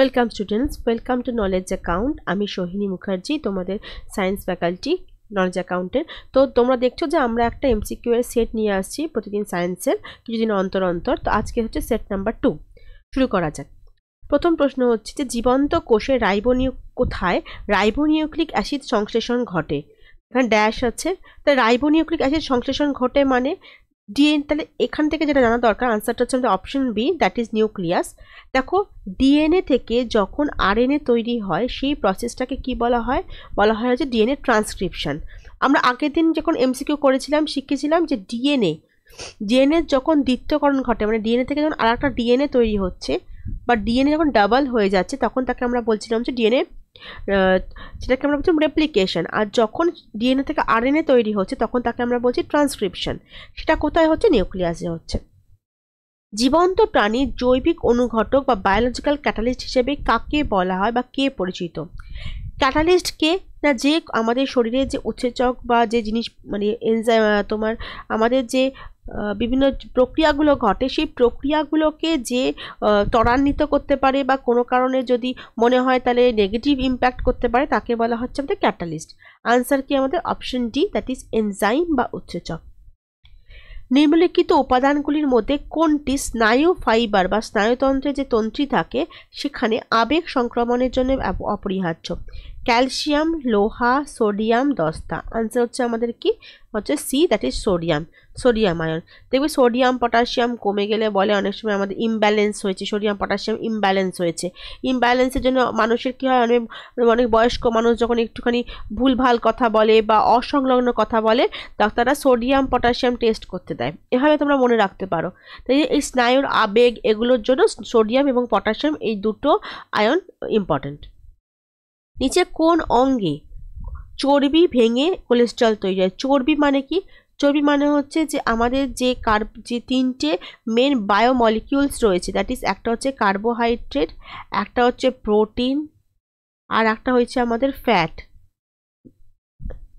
welcome students welcome to knowledge account আমি সোহিনী মুখার্জি তোমাদের science faculty knowledge অ্যাকাউন্টের তো তোমরা দেখছো যে আমরা একটা এমসিকিউ এর সেট নিয়ে আসছি প্রতিদিন সায়েন্সের কিছুদিন অন্তর অন্তর তো আজকে হচ্ছে সেট নাম্বার টু শুরু করা যাক প্রথম প্রশ্ন হচ্ছে যে জীবন্ত কোষে রাইবোনিউ কোথায় রাইবোনিউক্লিক অ্যাসিড সংশ্লেষণ ঘটে এখানে ড্যাশ আছে তাই রাইবোনিউক্লিক অ্যাসিড সংশ্লেষণ ঘটে মানে ডিএন তাহলে এখান থেকে যেটা জানা দরকার আনসারটা হচ্ছে আমাদের option B that is nucleus দেখো ডিএনএ থেকে যখন আরএনএ তৈরি হয় সেই প্রসেসটাকে কি বলা হয় বলা হয় যে ডিএনএ ট্রান্সক্রিপশন আমরা আগের দিন যখন এমসিকিউ করেছিলাম শিখেছিলাম যে ডিএনএ ডিএনএ যখন দ্বিতীয়করণ ঘটে মানে ডিএনএ থেকে যখন আর একটা ডিএনএ তৈরি হচ্ছে বা ডিএনএ যখন ডাবল হয়ে যাচ্ছে তখন তাকে আমরা বলছিলাম যে ডিএনএ সেটাকে আমরা বলছি রেপ্লিকেশন আর যখন ডিএনএ থেকে আরএনএ তৈরি হচ্ছে তখন তাকে আমরা বলছি ট্রান্সক্রিপশন সেটা কোথায় হচ্ছে নিউক্লিয়াসে হচ্ছে জীবন্ত প্রাণীর জৈবিক অনুঘটক বা বায়োলজিক্যাল ক্যাটালিস্ট হিসেবে কাকে বলা হয় বা কে পরিচিত ক্যাটালিস্ট কে না যে আমাদের শরীরে যে উৎসেচক বা যে জিনিস মানে এনজাই তোমার আমাদের যে বিভিন্ন প্রক্রিয়াগুলো ঘটে সেই প্রক্রিয়াগুলোকে যে ত্বরান্বিত করতে পারে বা কোনো কারণে যদি মনে হয় তাহলে নেগেটিভ ইম্প্যাক্ট করতে পারে তাকে বলা হচ্ছে আমাদের ক্যাটালিস্ট আনসার কি আমাদের option D that is enzyme বা উৎসেচক নিম্নলিখিত উপাদানগুলির মধ্যে কোনটি স্নায়ু ফাইবার বা স্নায়ুতন্ত্রে যে তন্ত্রী থাকে সেখানে আবেগ সংক্রমণের জন্য অপরিহার্য ক্যালসিয়াম লোহা সোডিয়াম দস্তা আনসার হচ্ছে আমাদের কি হচ্ছে C that is sodium sodium ion দেখবে সোডিয়াম পটাশিয়াম কমে গেলে বলে অনেক সময় আমাদের ইমব্যালেন্স হয়েছে সোডিয়াম পটাশিয়াম ইমব্যালেন্স হয়েছে ইমব্যালেন্সের জন্য মানুষের কী হয় অনেক অনেক বয়স্ক মানুষ যখন একটুখানি ভুলভাল কথা বলে বা অসংলগ্ন কথা বলে ডাক্তাররা সোডিয়াম পটাশিয়াম টেস্ট করতে দেয় এভাবে তোমরা মনে রাখতে পারো তাই এই স্নায়ুর আবেগ এগুলোর জন্য সোডিয়াম এবং পটাশিয়াম এই দুটো আয়ন ইম্পর্ট্যান্ট নিচে কোন অঙ্গে চর্বি ভেঙে কোলেস্ট্রল তৈরি হয় চর্বি মানে কি চর্বি মানে হচ্ছে যে আমাদের যে কার যে তিনটে মেন বায়োমলিকিউলস রয়েছে দ্যাট ইজ একটা হচ্ছে কার্বোহাইড্রেট একটা হচ্ছে প্রোটিন আর একটা হচ্ছে আমাদের ফ্যাট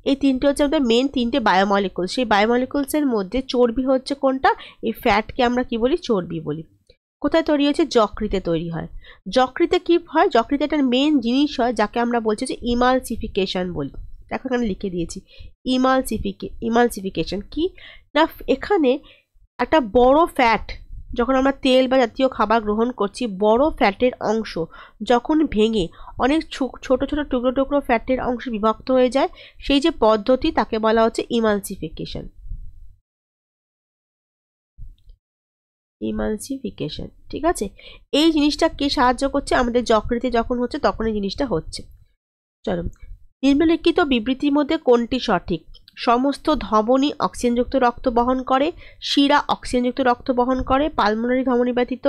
এই তিনটে হচ্ছে আমাদের মেন তিনটে বায়োমলিকুলস সেই বায়োমলিকুলসের মধ্যে চর্বি হচ্ছে কোনটা এই ফ্যাটকে আমরা কি বলি চর্বি বলি কোথায় তৈরি হয়েছে যকৃতে তৈরি হয় যকৃতে কি হয় যকৃতে একটা মেন জিনিস হয় যাকে আমরা বলছি যে ইমালসিফিকেশন বলি দেখো এখানে লিখে দিয়েছি ইমালসিফিকে ইমালসিফিকেশন কি না এখানে একটা বড় ফ্যাট যখন আমরা তেল বা জাতীয় খাবার গ্রহণ করছি বড় ফ্যাটের অংশ যখন ভেঙে অনেক ছোট ছোট টুকরো টুকরো ফ্যাটের অংশ বিভক্ত হয়ে যায় সেই যে পদ্ধতি তাকে বলা হচ্ছে ইমালসিফিকেশন ইমালসিফিকেশন ঠিক আছে এই জিনিসটা কে সাহায্য করছে আমাদের যকৃতি যখন হচ্ছে তখন এই জিনিসটা হচ্ছে চলো নিম্নলিখিত বিবৃতির মধ্যে কোনটি সঠিক সমস্ত ধমনী অক্সিজেনযুক্ত রক্ত বহন করে শিরা অক্সিজেনযুক্ত রক্ত বহন করে পালমোনারি ধমনী ব্যতীত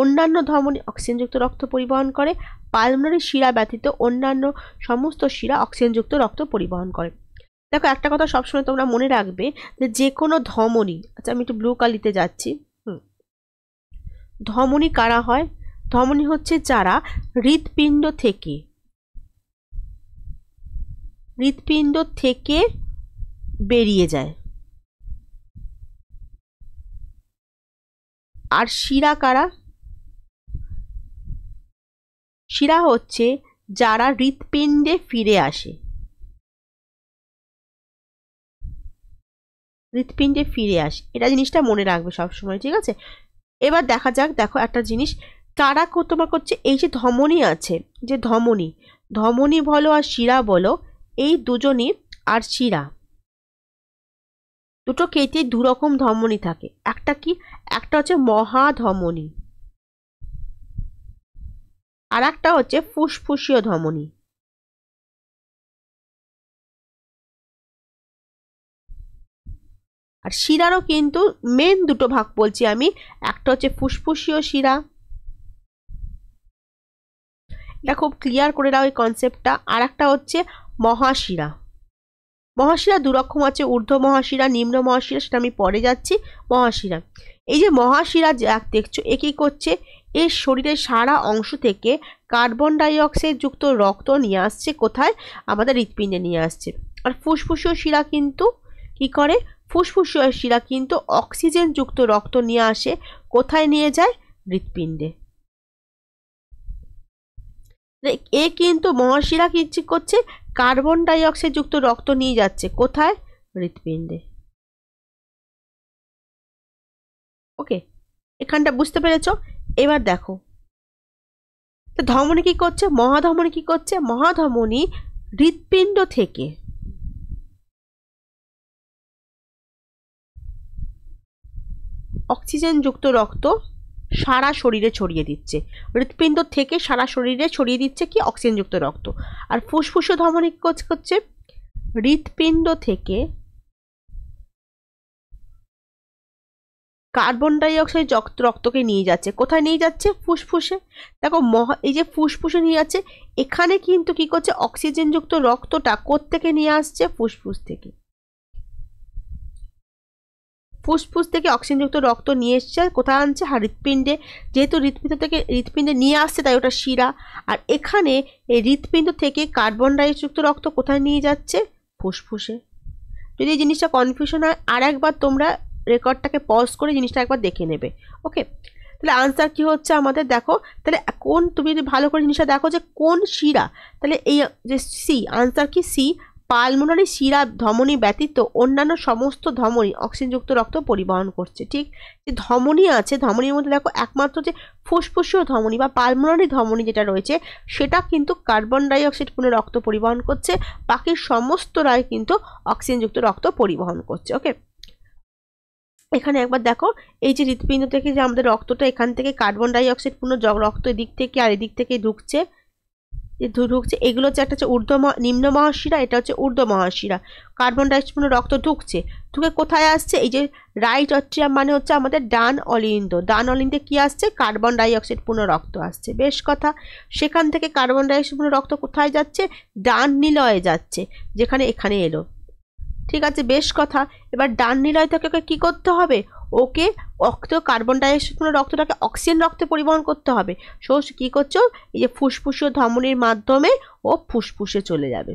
অন্যান্য ধমনী অক্সিজেনযুক্ত রক্ত পরিবহন করে পালমোনারি শিরা ব্যতীত অন্যান্য সমস্ত শিরা অক্সিজেনযুক্ত রক্ত পরিবহন করে দেখো একটা কথা সবসময় তোমরা মনে রাখবে যে যে কোনো ধমনী আচ্ছা আমি একটু ব্লু কালিতে যাচ্ছি ধমনী কারা হয় ধমনী হচ্ছে যারা হৃৎপিণ্ড থেকে হৃৎপিণ্ড থেকে বেরিয়ে যায় আর শিরা কারা শিরা হচ্ছে যারা হৃৎপিণ্ডে ফিরে আসে হৃৎপিণ্ডে ফিরে আসে এটা জিনিসটা মনে রাখবে সবসময় ঠিক আছে এবার দেখা যাক দেখো একটা জিনিস কারা তোমার করছে এই যে ধমনি আছে যে ধমনী ধমনী বলো আর শিরা বলো এই দুজনই আর শিরা দুটো কেটে দুরকম ধমনী থাকে একটা কি একটা হচ্ছে মহাধমনী আর একটা হচ্ছে ফুসফুসীয় ধমনী আর শিরারও কিন্তু মেন দুটো ভাগ বলছি আমি একটা হচ্ছে ফুসফুসীয় শিরা এটা খুব ক্লিয়ার করে দাও এই কনসেপ্টটা আর একটা হচ্ছে মহাশিরা মহাশিরা দুরকম আছে ঊর্ধ্ব মহাশিরা নিম্ন মহাশিরা সেটা আমি পরে যাচ্ছি মহাশিরা এই যে মহাশিরা যাক দেখছো এ কী করছে এর শরীরের সারা অংশ থেকে কার্বন ডাইঅক্সাইড যুক্ত রক্ত নিয়ে আসছে কোথায় আমাদের হৃৎপিণ্ডে নিয়ে আসছে আর ফুসফুসীয় শিরা কিন্তু কি করে ফুসফুস শিরা কিন্তু অক্সিজেনযুক্ত রক্ত নিয়ে আসে কোথায় নিয়ে যায় হৃৎপিণ্ডে এ কিন্তু মহাশিরা কি করছে কার্বন ডাইঅক্সাইড যুক্ত রক্ত নিয়ে যাচ্ছে কোথায় হৃৎপিণ্ডে ওকে এখানটা বুঝতে পেরেছ এবার দেখো ধমনী কি করছে মহাধমনী কি করছে মহাধমনী হৃৎপিণ্ড থেকে অক্সিজেনযুক্ত রক্ত সারা শরীরে ছড়িয়ে দিচ্ছে হৃৎপিণ্ড থেকে সারা শরীরে ছড়িয়ে দিচ্ছে কি অক্সিজেনযুক্ত রক্ত আর ফুসফুস ধমনী করছে হৃৎপিণ্ড থেকে কার্বন ডাইঅক্সাইড রক্তকে নিয়ে যাচ্ছে কোথায় নিয়ে যাচ্ছে ফুসফুসে দেখো মহা এই যে ফুসফুসে নিয়ে যাচ্ছে এখানে কিন্তু কি করছে অক্সিজেনযুক্ত রক্তটা কোত্থেকে নিয়ে আসছে ফুসফুস থেকে ফুসফুস থেকে অক্সিজেনযুক্ত রক্ত নিয়ে এসছে কোথায় আনছে হ্যাঁ হৃৎপিণ্ডে যেহেতু হৃৎপিণ্ড থেকে হৃৎপিণ্ডে নিয়ে আসছে তাই ওটা শিরা আর এখানে এই হৃৎপিণ্ড থেকে কার্বন ডাইঅক্সাইডযুক্ত রক্ত কোথায় নিয়ে যাচ্ছে ফুসফুসে যদি এই জিনিসটা কনফিউশন হয় আর একবার তোমরা রেকর্ডটাকে পজ করে জিনিসটা একবার দেখে নেবে ওকে তাহলে আনসার কি হচ্ছে আমাদের দেখো তাহলে কোন তুমি যদি ভালো করে জিনিসটা দেখো যে কোন শিরা তাহলে এই যে সি আনসার কি সি পালমোনারি শিরা ধমনী ব্যতীত অন্যান্য সমস্ত ধমনী অক্সিজেনযুক্ত রক্ত পরিবহন করছে ঠিক যে ধমনী আছে ধমনীর মধ্যে দেখো একমাত্র যে ফুসফুসীয় ধমনী বা পালমোনারি ধমনী যেটা রয়েছে সেটা কিন্তু কার্বন ডাইঅক্সাইড পুনঃ রক্ত পরিবহন করছে বাকি সমস্ত রায় কিন্তু অক্সিজেনযুক্ত রক্ত পরিবহন করছে ওকে এখানে একবার দেখো এই যে হৃৎপিণ্ড থেকে যে আমাদের রক্তটা এখান থেকে কার্বন ডাইঅক্সাইড পুনঃ রক্ত এদিক থেকে আর এদিক থেকে ঢুকছে ঢুকছে এগুলো হচ্ছে একটা হচ্ছে ঊর্ধ্ব নিম্ন মহাশিরা এটা হচ্ছে ঊর্ধ্ব মহাশিরা কার্বন ডাইঅক্সাইড রক্ত ঢুকছে ঢুকে কোথায় আসছে এই যে রাইট অট্রিয়াম মানে হচ্ছে আমাদের ডান অলিন্দ ডান অলিন্দে কি আসছে কার্বন ডাইঅক্সাইড পূর্ণ রক্ত আসছে বেশ কথা সেখান থেকে কার্বন ডাইঅক্সাইড পূর্ণ রক্ত কোথায় যাচ্ছে ডান নিলয়ে যাচ্ছে যেখানে এখানে এলো ঠিক আছে বেশ কথা এবার ডান নিলয় থেকে কি করতে হবে ওকে রক্ত কার্বন ডাইঅক্সাইডপূর্ণ রক্তটাকে অক্সিজেন রক্তে পরিবহন করতে হবে সো কী করছো এই যে ফুসফুসীয় ধমনির মাধ্যমে ও ফুসফুসে চলে যাবে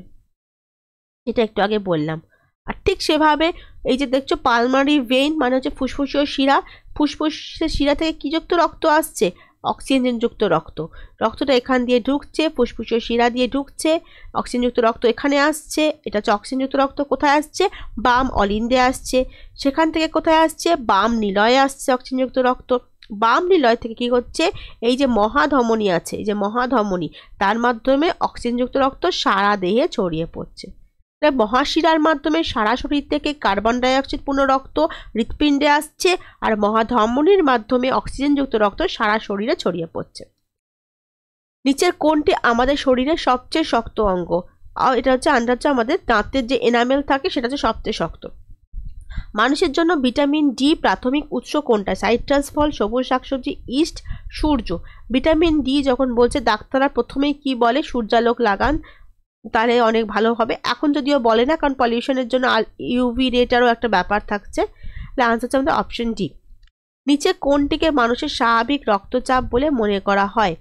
এটা একটু আগে বললাম আর ঠিক সেভাবে এই যে দেখছো পালমারি ভেইন মানে হচ্ছে ফুসফুসীয় শিরা ফুসফুসের শিরা থেকে কী যুক্ত রক্ত আসছে অক্সিজেনযুক্ত রক্ত রক্তটা এখান দিয়ে ঢুকছে ফুসফুসের শিরা দিয়ে ঢুকছে অক্সিজেনযুক্ত রক্ত এখানে আসছে এটা হচ্ছে অক্সিজেনযুক্ত রক্ত কোথায় আসছে বাম অলিন্দে আসছে সেখান থেকে কোথায় আসছে বাম নিলয়ে আসছে অক্সিজেনযুক্ত রক্ত বাম নিলয় থেকে কি হচ্ছে এই যে মহাধমনী আছে এই যে মহাধমনী তার মাধ্যমে অক্সিজেনযুক্ত রক্ত সারা দেহে ছড়িয়ে পড়ছে মহাশিরার মাধ্যমে সারা শরীর থেকে কার্বন ডাইঅক্সাইড পূর্ণ রক্ত হৃৎপিণ্ডে আসছে আর মহাধমনির মাধ্যমে অক্সিজেনযুক্ত রক্ত সারা শরীরে ছড়িয়ে পড়ছে নিচের কোনটি আমাদের শরীরের সবচেয়ে শক্ত অঙ্গ এটা হচ্ছে আন্ডার হচ্ছে আমাদের দাঁতের যে এনামেল থাকে সেটা হচ্ছে সবচেয়ে শক্ত মানুষের জন্য ভিটামিন ডি প্রাথমিক উৎস কোনটা সাইট্রাস ফল সবুজ শাকসবজি ইস্ট সূর্য ভিটামিন ডি যখন বলছে ডাক্তাররা প্রথমেই কি বলে সূর্যালোক লাগান তাহলে অনেক ভালো হবে এখন যদিও বলে না কারণ পলিউশনের জন্য ইউভি রেটারও একটা ব্যাপার থাকছে তাহলে আনসার হচ্ছে আমাদের অপশন ডি নিচে কোনটিকে মানুষের স্বাভাবিক রক্তচাপ বলে মনে করা হয়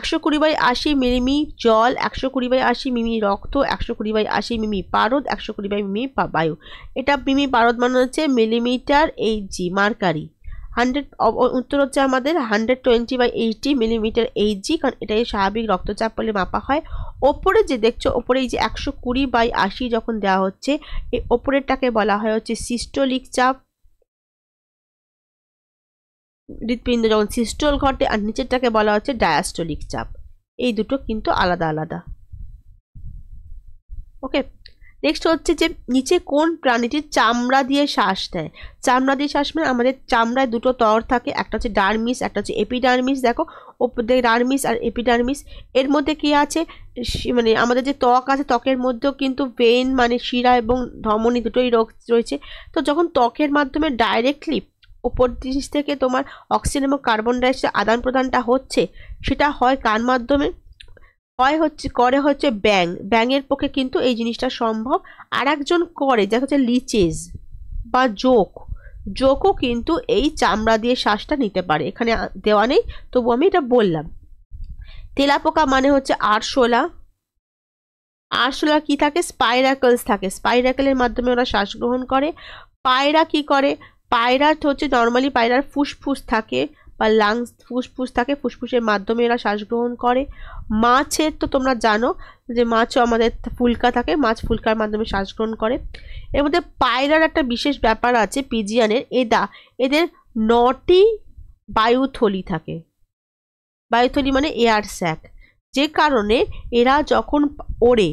একশো কুড়ি বাই আশি মিমি জল একশো কুড়ি বাই আশি মিমি রক্ত একশো কুড়ি বাই আশি মিমি পারদ একশো কুড়ি বাই মিমি বায়ু এটা মিমি পারদ মানে হচ্ছে মিলিমিটার এইচজি মার্কারি হান্ড্রেড উত্তর হচ্ছে আমাদের hundred twenty by eighty millimetre Hg কারণ এটাই স্বাভাবিক রক্তচাপ বলে মাপা হয় ওপরে যে দেখছো ওপরে এই যে একশো কুড়ি বাই আশি যখন দেওয়া হচ্ছে এই ওপরেরটাকে বলা হয় হচ্ছে সিস্টোলিক চাপ হৃৎপিণ্ড যখন সিস্টল ঘটে আর নিচেরটাকে বলা হচ্ছে ডায়াস্টোলিক চাপ এই দুটো কিন্তু আলাদা আলাদা ওকে নেক্সট হচ্ছে যে নিচে কোন প্রাণীটির চামড়া দিয়ে শ্বাস নেয় চামড়া দিয়ে শ্বাস মানে আমাদের চামড়ায় দুটো তর থাকে একটা হচ্ছে ডার্মিস একটা হচ্ছে এপিডার্মিস দেখো ও ডার্মিস আর এপিডার্মিস এর মধ্যে কি আছে মানে আমাদের যে ত্বক আছে ত্বকের মধ্যেও কিন্তু ভেন মানে শিরা এবং ধমনী দুটোই রোগ রয়েছে তো যখন ত্বকের মাধ্যমে ডাইরেক্টলি ওপর দিক থেকে তোমার অক্সিজেন এবং কার্বন ডাইঅক্সাইড আদান প্রদানটা হচ্ছে সেটা হয় কার মাধ্যমে হয় হচ্ছে করে হচ্ছে ব্যাং ব্যাঙের পক্ষে কিন্তু এই জিনিসটা সম্ভব আর একজন করে যা হচ্ছে লিচেজ বা জোক জোকও কিন্তু এই চামড়া দিয়ে শ্বাসটা নিতে পারে এখানে দেওয়া নেই তবু আমি এটা বললাম তেলাপোকা মানে হচ্ছে আরশোলা আরশোলা কি থাকে স্পাইরাকলস থাকে স্পাইরাকেলের মাধ্যমে ওরা শ্বাস গ্রহণ করে পায়রা কি করে পায়রা হচ্ছে নর্মালি পায়রার ফুসফুস থাকে বা লাংস ফুসফুস থাকে ফুসফুসের মাধ্যমে এরা শ্বাস গ্রহণ করে মাছের তো তোমরা জানো যে মাছও আমাদের ফুলকা থাকে মাছ ফুলকার মাধ্যমে শ্বাসগ্রহণ করে এর মধ্যে পায়রার একটা বিশেষ ব্যাপার আছে পিজিয়ানের এদা এদের নটি বায়ুথলি থাকে বায়ুথলি মানে এয়ার স্যাক যে কারণে এরা যখন ওড়ে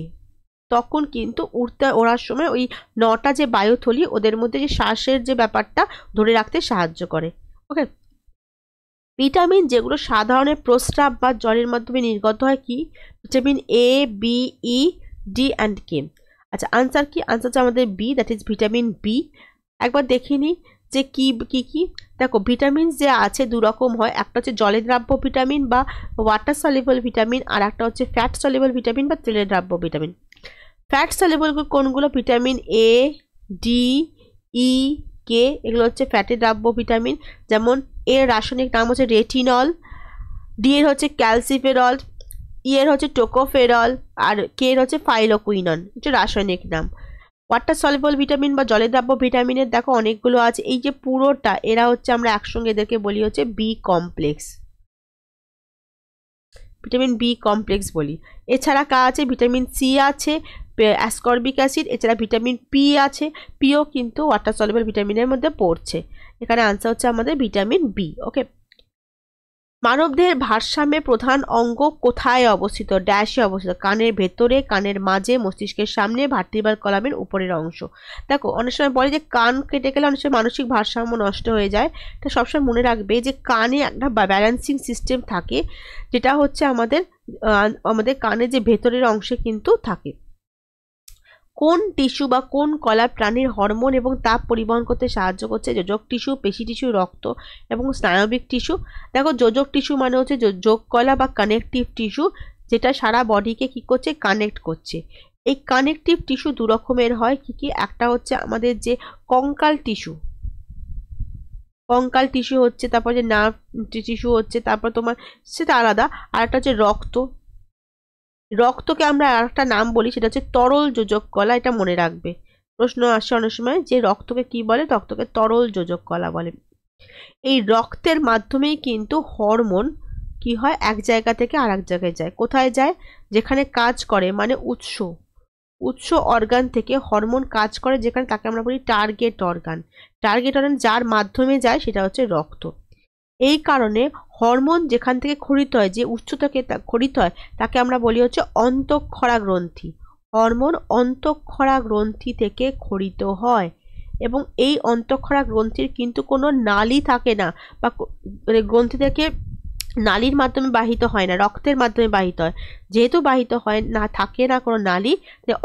তখন কিন্তু উড়তে ওড়ার সময় ওই নটা যে বায়ুথলি ওদের মধ্যে যে শ্বাসের যে ব্যাপারটা ধরে রাখতে সাহায্য করে ওকে ভিটামিন যেগুলো সাধারণের প্রস্রাব বা জলের মাধ্যমে নির্গত হয় কি vitamin A B E D and K আচ্ছা আনসার কি আনসার হচ্ছে আমাদের B that is vitamin B একবার দেখে নিই যে কি কি কি দেখো ভিটামিন যে আছে দু রকম হয় একটা হচ্ছে জলে দ্রাব্য ভিটামিন বা ওয়াটার সলিবল ভিটামিন আর একটা হচ্ছে ফ্যাট সলিবল ভিটামিন বা তেলের দ্রাব্য ভিটামিন ফ্যাট সলিবল কোনগুলো vitamin A D E K এগুলো হচ্ছে ফ্যাটি দ্রাব্য ভিটামিন যেমন এর রাসায়নিক নাম হচ্ছে রেটিনল ডি এর হচ্ছে ক্যালসিফেরল ই e এর হচ্ছে টোকোফেরল আর কে এর হচ্ছে ফাইলোকুইনন এটা রাসায়নিক নাম ওয়াটার সলিবল ভিটামিন বা জলের দ্রাব্য ভিটামিনের দেখো অনেকগুলো আছে এই যে পুরোটা এরা হচ্ছে আমরা একসঙ্গে এদেরকে বলি হচ্ছে B complex vitamin B complex বলি এছাড়া কা আছে ভিটামিন সি আছে অ্যাসকর্বিক অ্যাসিড এছাড়া ভিটামিন পি আছে পিও কিন্তু ওয়াটার সলেবল ভিটামিনের মধ্যে পড়ছে এখানে আনসার হচ্ছে আমাদের ভিটামিন বি ওকে মানবদের ভারসাম্যে প্রধান অঙ্গ কোথায় অবস্থিত ড্যাশে অবস্থিত কানের ভেতরে কানের মাঝে মস্তিষ্কের সামনে ভার্টিবার কলামের উপরের অংশ দেখো অনেক সময় বলে যে কান কেটে গেলে অনেক সময় মানসিক ভারসাম্য নষ্ট হয়ে যায় এটা সবসময় মনে রাখবে যে কানে একটা ব্যালেন্সিং সিস্টেম থাকে যেটা হচ্ছে আমাদের আমাদের কানের যে ভেতরের অংশে কিন্তু থাকে কোন টিস্যু বা কোন কলা প্রাণীর হরমোন এবং তাপ পরিবহন করতে সাহায্য করছে যোজক টিস্যু পেশি টিস্যু রক্ত এবং স্নায়বিক টিস্যু দেখো যোজক টিস্যু মানে হচ্ছে যোগ কলা বা কানেকটিভ টিস্যু যেটা সারা বডিকে কি করছে কানেক্ট করছে এই কানেকটিভ টিস্যু দু রকমের হয় কি কি একটা হচ্ছে আমাদের যে কঙ্কাল টিস্যু কঙ্কাল টিস্যু হচ্ছে তারপর যে নার্ভ টিস্যু হচ্ছে তারপর তোমার সেটা আলাদা আর একটা হচ্ছে রক্ত রক্তকে আমরা আর একটা নাম বলি সেটা হচ্ছে তরল যোজক কলা এটা মনে রাখবে প্রশ্ন আসে অনেক সময় যে রক্তকে কি বলে রক্তকে তরল যোজক কলা বলে এই রক্তের মাধ্যমেই কিন্তু হরমোন কি হয় এক জায়গা থেকে আর এক জায়গায় যায় কোথায় যায় যেখানে কাজ করে মানে উৎস উৎস অর্গান থেকে হরমোন কাজ করে যেখানে তাকে আমরা বলি টার্গেট অর্গান টার্গেট অর্গান যার মাধ্যমে যায় সেটা হচ্ছে রক্ত এই কারণে হরমোন যেখান থেকে খরিত হয় যে উচ্চ থেকে খরিত হয় তাকে আমরা বলি হচ্ছে অন্তঃক্ষরা গ্রন্থি হরমোন অন্তঃক্ষরা গ্রন্থি থেকে খরিত হয় এবং এই অন্তঃক্ষরা গ্রন্থির কিন্তু কোনো নালি থাকে না বা মানে গ্রন্থি থেকে নালির মাধ্যমে বাহিত হয় না রক্তের মাধ্যমে বাহিত হয় যেহেতু বাহিত হয় না থাকে না কোনো নালি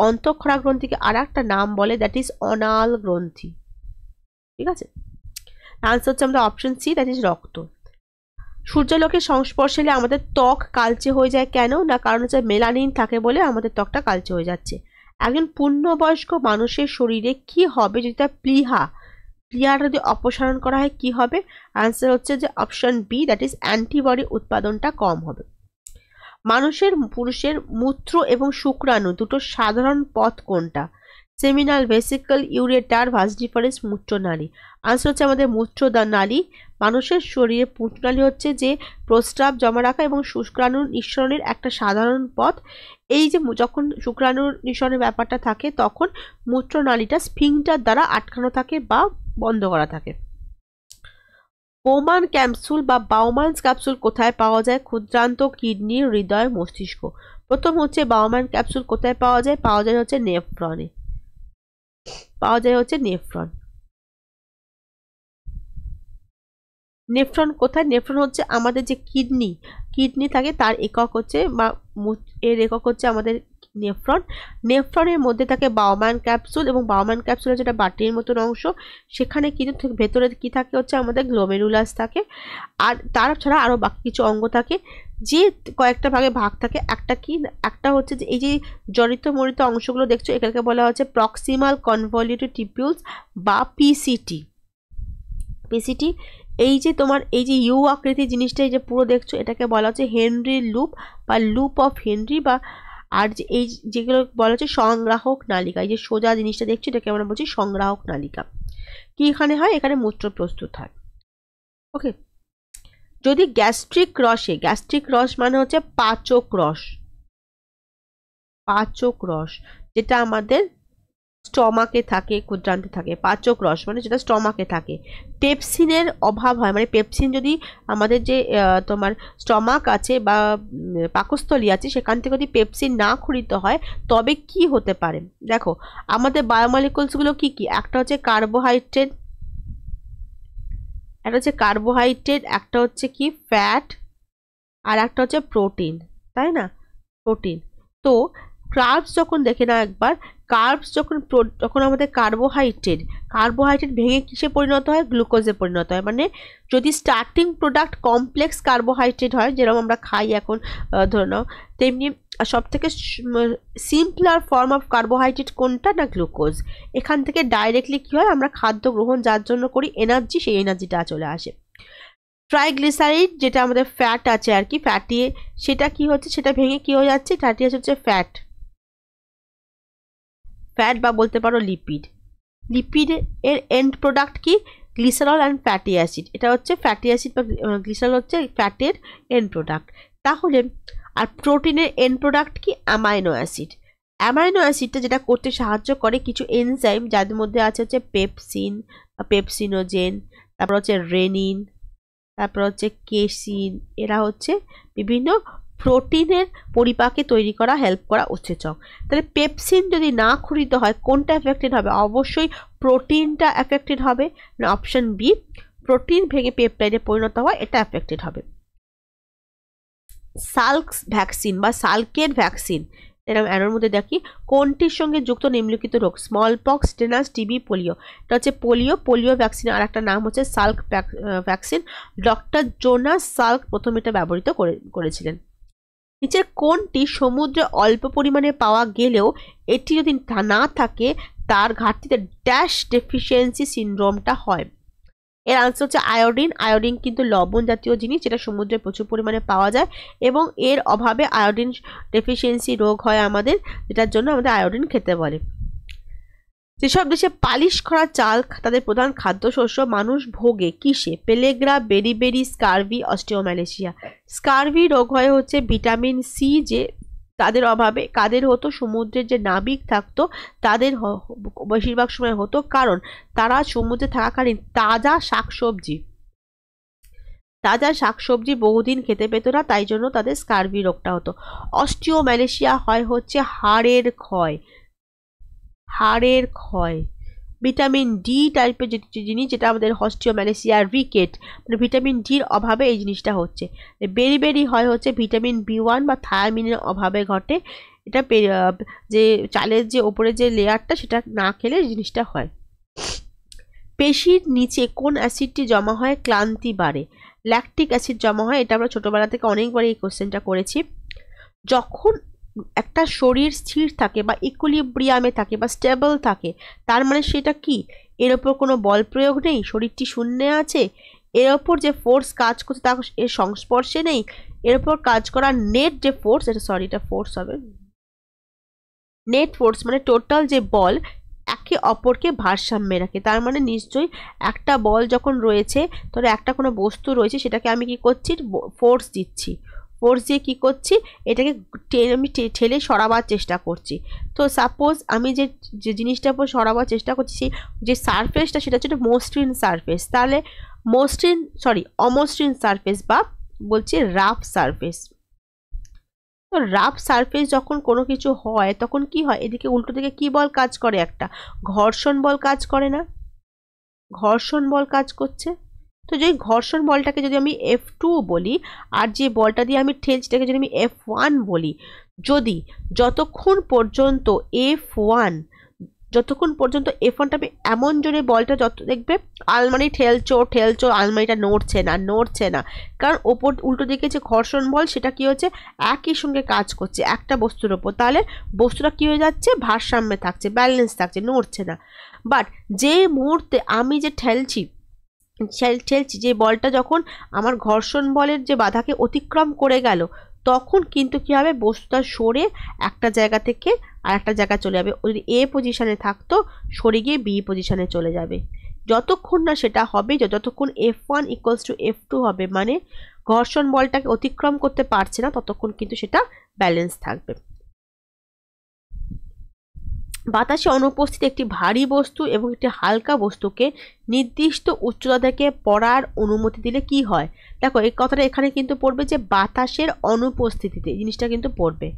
অন্তঃক্ষরা গ্রন্থিকে আর একটা নাম বলে দ্যাট ইজ অনাল গ্রন্থি ঠিক আছে আনসার হচ্ছে আমাদের অপশন সি দ্যাট ইজ রক্ত সূর্যালোকের সংস্পর্শে এলে আমাদের ত্বক কালচে হয়ে যায় কেন না কারণ হচ্ছে মেলানিন থাকে বলে আমাদের ত্বকটা কালচে হয়ে যাচ্ছে একজন পূর্ণবয়স্ক মানুষের শরীরে কি হবে যদি তার প্লিহা প্লিহাটা যদি অপসারণ করা হয় কি হবে অ্যান্সার হচ্ছে যে option B that is antibody উৎপাদনটা কম হবে মানুষের পুরুষের মূত্র এবং শুক্রাণু দুটো সাধারণ পথ কোনটা seminal vesicle ureter vas deferens মূত্রনালী আনসার হচ্ছে আমাদের দা নালী মানুষের শরীরে পুত্রনালী হচ্ছে যে প্রস্রাব জমা রাখা এবং শুক্রাণু নিঃসরণের একটা সাধারণ পথ এই যে যখন শুক্রাণু নিঃসরণের ব্যাপারটা থাকে তখন মূত্রনালীটা স্ফিংটার দ্বারা আটকানো থাকে বা বন্ধ করা থাকে বোমান ক্যাপসুল বা বাউমান্স ক্যাপসুল কোথায় পাওয়া যায় ক্ষুদ্রান্ত কিডনি হৃদয় মস্তিষ্ক প্রথম হচ্ছে বাউমান ক্যাপসুল কোথায় পাওয়া যায় পাওয়া যায় হচ্ছে নেফ্রনে পাওয়া যায় হচ্ছে নেফ্রন নেফ্রন কোথায় নেফ্রন হচ্ছে আমাদের যে কিডনি কিডনি থাকে তার একক হচ্ছে বা এর একক হচ্ছে আমাদের নেফ্রন নেফ্রনের মধ্যে থাকে বাওমান ক্যাপসুল এবং বাওমান ক্যাপসুলের যেটা বাটির মতন অংশ সেখানে কিন্তু ভেতরে কি থাকে হচ্ছে আমাদের গ্লোমেরুলাস থাকে আর তার ছাড়া আরও বাকি কিছু অঙ্গ থাকে যে কয়েকটা ভাগে ভাগ থাকে একটা কি একটা হচ্ছে যে এই যে জড়িত মরিত অংশগুলো দেখছো এটাকে বলা হচ্ছে প্রক্সিমাল কনভলিউটি টিপিউলস বা পিসিটি পিসিটি এই যে তোমার এই যে ইউ আকৃতি জিনিসটা এই যে পুরো দেখছো এটাকে বলা হচ্ছে হেনরি লুপ বা লুপ অফ হেনরি বা আর যে এই যেগুলো বলা হচ্ছে সংগ্রাহক নালিকা এই যে সোজা জিনিসটা দেখছো এটাকে আমরা বলছি সংগ্রাহক নালিকা কি এখানে হয় এখানে মূত্র প্রস্তুত হয় ওকে যদি গ্যাস্ট্রিক রসে গ্যাস্ট্রিক রস মানে হচ্ছে পাচক রস পাচক রস যেটা আমাদের স্টমাকে থাকে ক্ষুদ্রান্তে থাকে পাচক রস মানে যেটা স্টমাকে থাকে পেপসিনের অভাব হয় মানে পেপসিন যদি আমাদের যে তোমার স্টমাক আছে বা পাকস্থলী আছে সেখান থেকে যদি পেপসিন না খুরিত হয় তবে কি হতে পারে দেখো আমাদের বায়োমালিকলসগুলো কি কি একটা হচ্ছে কার্বোহাইড্রেট একটা হচ্ছে কার্বোহাইড্রেট একটা হচ্ছে কি ফ্যাট আর একটা হচ্ছে প্রোটিন তাই না প্রোটিন তো কার্বস যখন দেখে না একবার কার্বস যখন যখন আমাদের কার্বোহাইড্রেট কার্বোহাইড্রেট ভেঙে কিসে পরিণত হয় গ্লুকোজে পরিণত হয় মানে যদি স্টার্টিং প্রোডাক্ট কমপ্লেক্স কার্বোহাইড্রেট হয় যেরকম আমরা খাই এখন ধরে নাও তেমনি আর থেকে সিম্পলার ফর্ম অফ কার্বোহাইড্রেট কোনটা না গ্লুকোজ এখান থেকে ডাইরেক্টলি কী হয় আমরা খাদ্য গ্রহণ যার জন্য করি এনার্জি সেই এনার্জিটা চলে আসে ট্রাইগ্লিসারিড যেটা আমাদের ফ্যাট আছে আর কি ফ্যাটিয়ে সেটা কি হচ্ছে সেটা ভেঙে কী হয়ে যাচ্ছে ফ্যাটি আছে হচ্ছে ফ্যাট ফ্যাট বা বলতে পারো লিপিড লিপিড এর এন্ড প্রোডাক্ট কি গ্লিসারল অ্যান্ড ফ্যাটি অ্যাসিড এটা হচ্ছে ফ্যাটি অ্যাসিড বা গ্লিসারল হচ্ছে ফ্যাটের এন্ড প্রোডাক্ট তাহলে আর প্রোটিনের এন প্রোডাক্ট কি অ্যামাইনো অ্যাসিড অ্যামাইনো অ্যাসিডটা যেটা করতে সাহায্য করে কিছু এনজাইম যাদের মধ্যে আছে হচ্ছে পেপসিন পেপসিনোজেন তারপর হচ্ছে রেনিন তারপর হচ্ছে কেসিন এরা হচ্ছে বিভিন্ন প্রোটিনের পরিপাকে তৈরি করা হেল্প করা উচ্ছেচক তাহলে পেপসিন যদি না খুরিত হয় কোনটা অ্যাফেক্টেড হবে অবশ্যই প্রোটিনটা অ্যাফেক্টেড হবে অপশন বি প্রোটিন ভেঙে পেপটাইডে পরিণত হয় এটা অ্যাফেক্টেড হবে সাল্কস ভ্যাকসিন বা সাল্কের ভ্যাকসিন এরকম অ্যানোর মধ্যে দেখি কোনটির সঙ্গে যুক্ত নিম্নলিখিত রোগ smallpox tetanus TB polio এটা হচ্ছে পোলিও পোলিও ভ্যাকসিন আর একটা নাম হচ্ছে Salk vaccine doctor Jonas Salk প্রথম এটা ব্যবহৃত করে করেছিলেন নিচের কোনটি সমুদ্রে অল্প পরিমাণে পাওয়া গেলেও এটি যদি না থাকে তার ঘাটতিতে ড্যাশ ডেফিসিয়েন্সি সিনড্রোমটা হয় এর আনসার হচ্ছে আয়োডিন আয়োডিন কিন্তু লবণ জাতীয় জিনিস যেটা সমুদ্রে প্রচুর পরিমাণে পাওয়া যায় এবং এর অভাবে আয়োডিন ডেফিসিয়েন্সি রোগ হয় আমাদের যেটার জন্য আমাদের আয়োডিন খেতে বলে যেসব দেশে পালিশ করা চাল তাদের প্রধান খাদ্যশস্য মানুষ ভোগে কিসে pellagra beriberi scurvy osteomalacia scurvy রোগ হয় হচ্ছে ভিটামিন সি যে তাদের অভাবে কাদের হতো সমুদ্রের যে নাবিক থাকতো তাদের বেশিরভাগ সময় হতো কারণ তারা সমুদ্রে থাকাকালীন তাজা শাকসবজি তাজা শাকসবজি বহুদিন খেতে পেত না তাই জন্য তাদের স্কার্বি রোগটা হতো অস্টিও ম্যালেশিয়া হয় হচ্ছে হাড়ের ক্ষয় হাড়ের ক্ষয় ভিটামিন ডি টাইপের যে জিনিস যেটা আমাদের হস্টিওম্যালেসিয়া রিকেট মানে ভিটামিন ডির অভাবে এই জিনিসটা হচ্ছে বেরি বেরি হয় হচ্ছে ভিটামিন বি ওয়ান বা থায়ামিনের অভাবে ঘটে এটা যে চালের যে ওপরে যে লেয়ারটা সেটা না খেলে জিনিসটা হয় পেশির নিচে কোন অ্যাসিডটি জমা হয় ক্লান্তি বাড়ে ল্যাকটিক অ্যাসিড জমা হয় এটা আমরা ছোটোবেলা থেকে অনেকবার এই কোশ্চেনটা করেছি যখন একটা শরীর স্থির থাকে বা ইকুলিব্রিয়ামে থাকে বা স্টেবল থাকে তার মানে সেটা কি এর ওপর কোনো বল প্রয়োগ নেই শরীরটি শূন্যে আছে এর ওপর যে ফোর্স কাজ করছে তা এর সংস্পর্শে নেই এর ওপর কাজ করা নেট যে ফোর্স এটা সরি এটা ফোর্স হবে নেট ফোর্স মানে টোটাল যে বল একে অপরকে ভারসাম্যে রাখে তার মানে নিশ্চয়ই একটা বল যখন রয়েছে তাহলে একটা কোনো বস্তু রয়েছে সেটাকে আমি কি করছি ফোর্স দিচ্ছি ফোর্স দিয়ে কী করছি এটাকে আমি ঠেলে সরাবার চেষ্টা করছি তো সাপোজ আমি যে যে জিনিসটার উপর সরাবার চেষ্টা করছি সেই যে সারফেসটা সেটা হচ্ছে মসৃণ সারফেস তাহলে মসৃণ সরি অমসৃণ সারফেস বা বলছি রাফ সারফেস তো রাফ সারফেস যখন কোনো কিছু হয় তখন কি হয় এদিকে উল্টো দিকে কি বল কাজ করে একটা ঘর্ষণ বল কাজ করে না ঘর্ষণ বল কাজ করছে তো যদি ঘর্ষণ বলটাকে যদি আমি এফ টু বলি আর যে বলটা দিয়ে আমি ঠেলছিটাকে যদি আমি এফ ওয়ান বলি যদি যতক্ষণ পর্যন্ত এফ ওয়ান যতক্ষণ পর্যন্ত এফ ওয়ানটা আমি এমন জোরে বলটা যত দেখবে আলমারি ঠেলছো ঠেলছো আলমারিটা নড়ছে না নড়ছে না কারণ ওপর উল্টো দিকে যে ঘর্ষণ বল সেটা কি হচ্ছে একই সঙ্গে কাজ করছে একটা বস্তুর ওপর তাহলে বস্তুটা কী হয়ে যাচ্ছে ভারসাম্যে থাকছে ব্যালেন্স থাকছে নড়ছে না বাট যে মুহূর্তে আমি যে ঠেলছি ঠেলছি যে বলটা যখন আমার ঘর্ষণ বলের যে বাধাকে অতিক্রম করে গেল তখন কিন্তু কী হবে বস্তুটা সরে একটা জায়গা থেকে আর একটা জায়গা চলে যাবে যদি এ পজিশানে থাকতো সরে গিয়ে বি পজিশানে চলে যাবে যতক্ষণ না সেটা হবে যতক্ষণ F one equals to F two হবে মানে ঘর্ষণ বলটাকে অতিক্রম করতে পারছে না ততক্ষণ কিন্তু সেটা ব্যালেন্স থাকবে বাতাসে অনুপস্থিত একটি ভারী বস্তু এবং একটি হালকা বস্তুকে নির্দিষ্ট উচ্চতা থেকে পড়ার অনুমতি দিলে কি হয় দেখো এই কথাটা এখানে কিন্তু পড়বে যে বাতাসের অনুপস্থিতিতে জিনিসটা কিন্তু পড়বে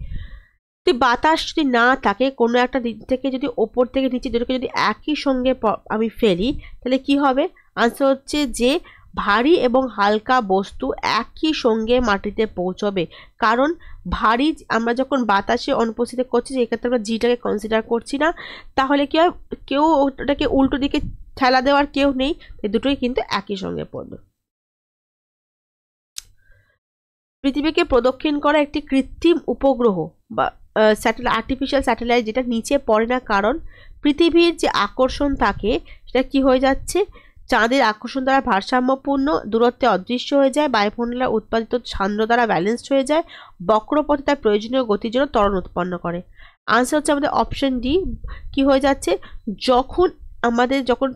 যদি বাতাস যদি না থাকে কোনো একটা দিক থেকে যদি ওপর থেকে নিচে দুটোকে যদি একই সঙ্গে আমি ফেলি তাহলে কি হবে আনসার হচ্ছে যে ভারী এবং হালকা বস্তু একই সঙ্গে মাটিতে পৌঁছবে কারণ ভারী আমরা যখন বাতাসে অনুপস্থিত করছি সেক্ষেত্রে আমরা জিটাকে কনসিডার করছি না তাহলে কি হয় কেউ ওটাকে উল্টো দিকে ঠেলা দেওয়ার কেউ নেই দুটোই কিন্তু একই সঙ্গে পড়বে পৃথিবীকে প্রদক্ষিণ করা একটি কৃত্রিম উপগ্রহ বা স্যাটেলাইট আর্টিফিশিয়াল স্যাটেলাইট যেটা নিচে পড়ে না কারণ পৃথিবীর যে আকর্ষণ থাকে সেটা কি হয়ে যাচ্ছে চাঁদের আকর্ষণ দ্বারা ভারসাম্যপূর্ণ দূরত্বে অদৃশ্য হয়ে যায় বায়ুমণ্ডলের উৎপাদিত ছান্দ্র দ্বারা ব্যালেন্সড হয়ে যায় বক্রপথে তার প্রয়োজনীয় গতির জন্য তরণ উৎপন্ন করে আনসার হচ্ছে আমাদের অপশন ডি কি হয়ে যাচ্ছে যখন আমাদের যখন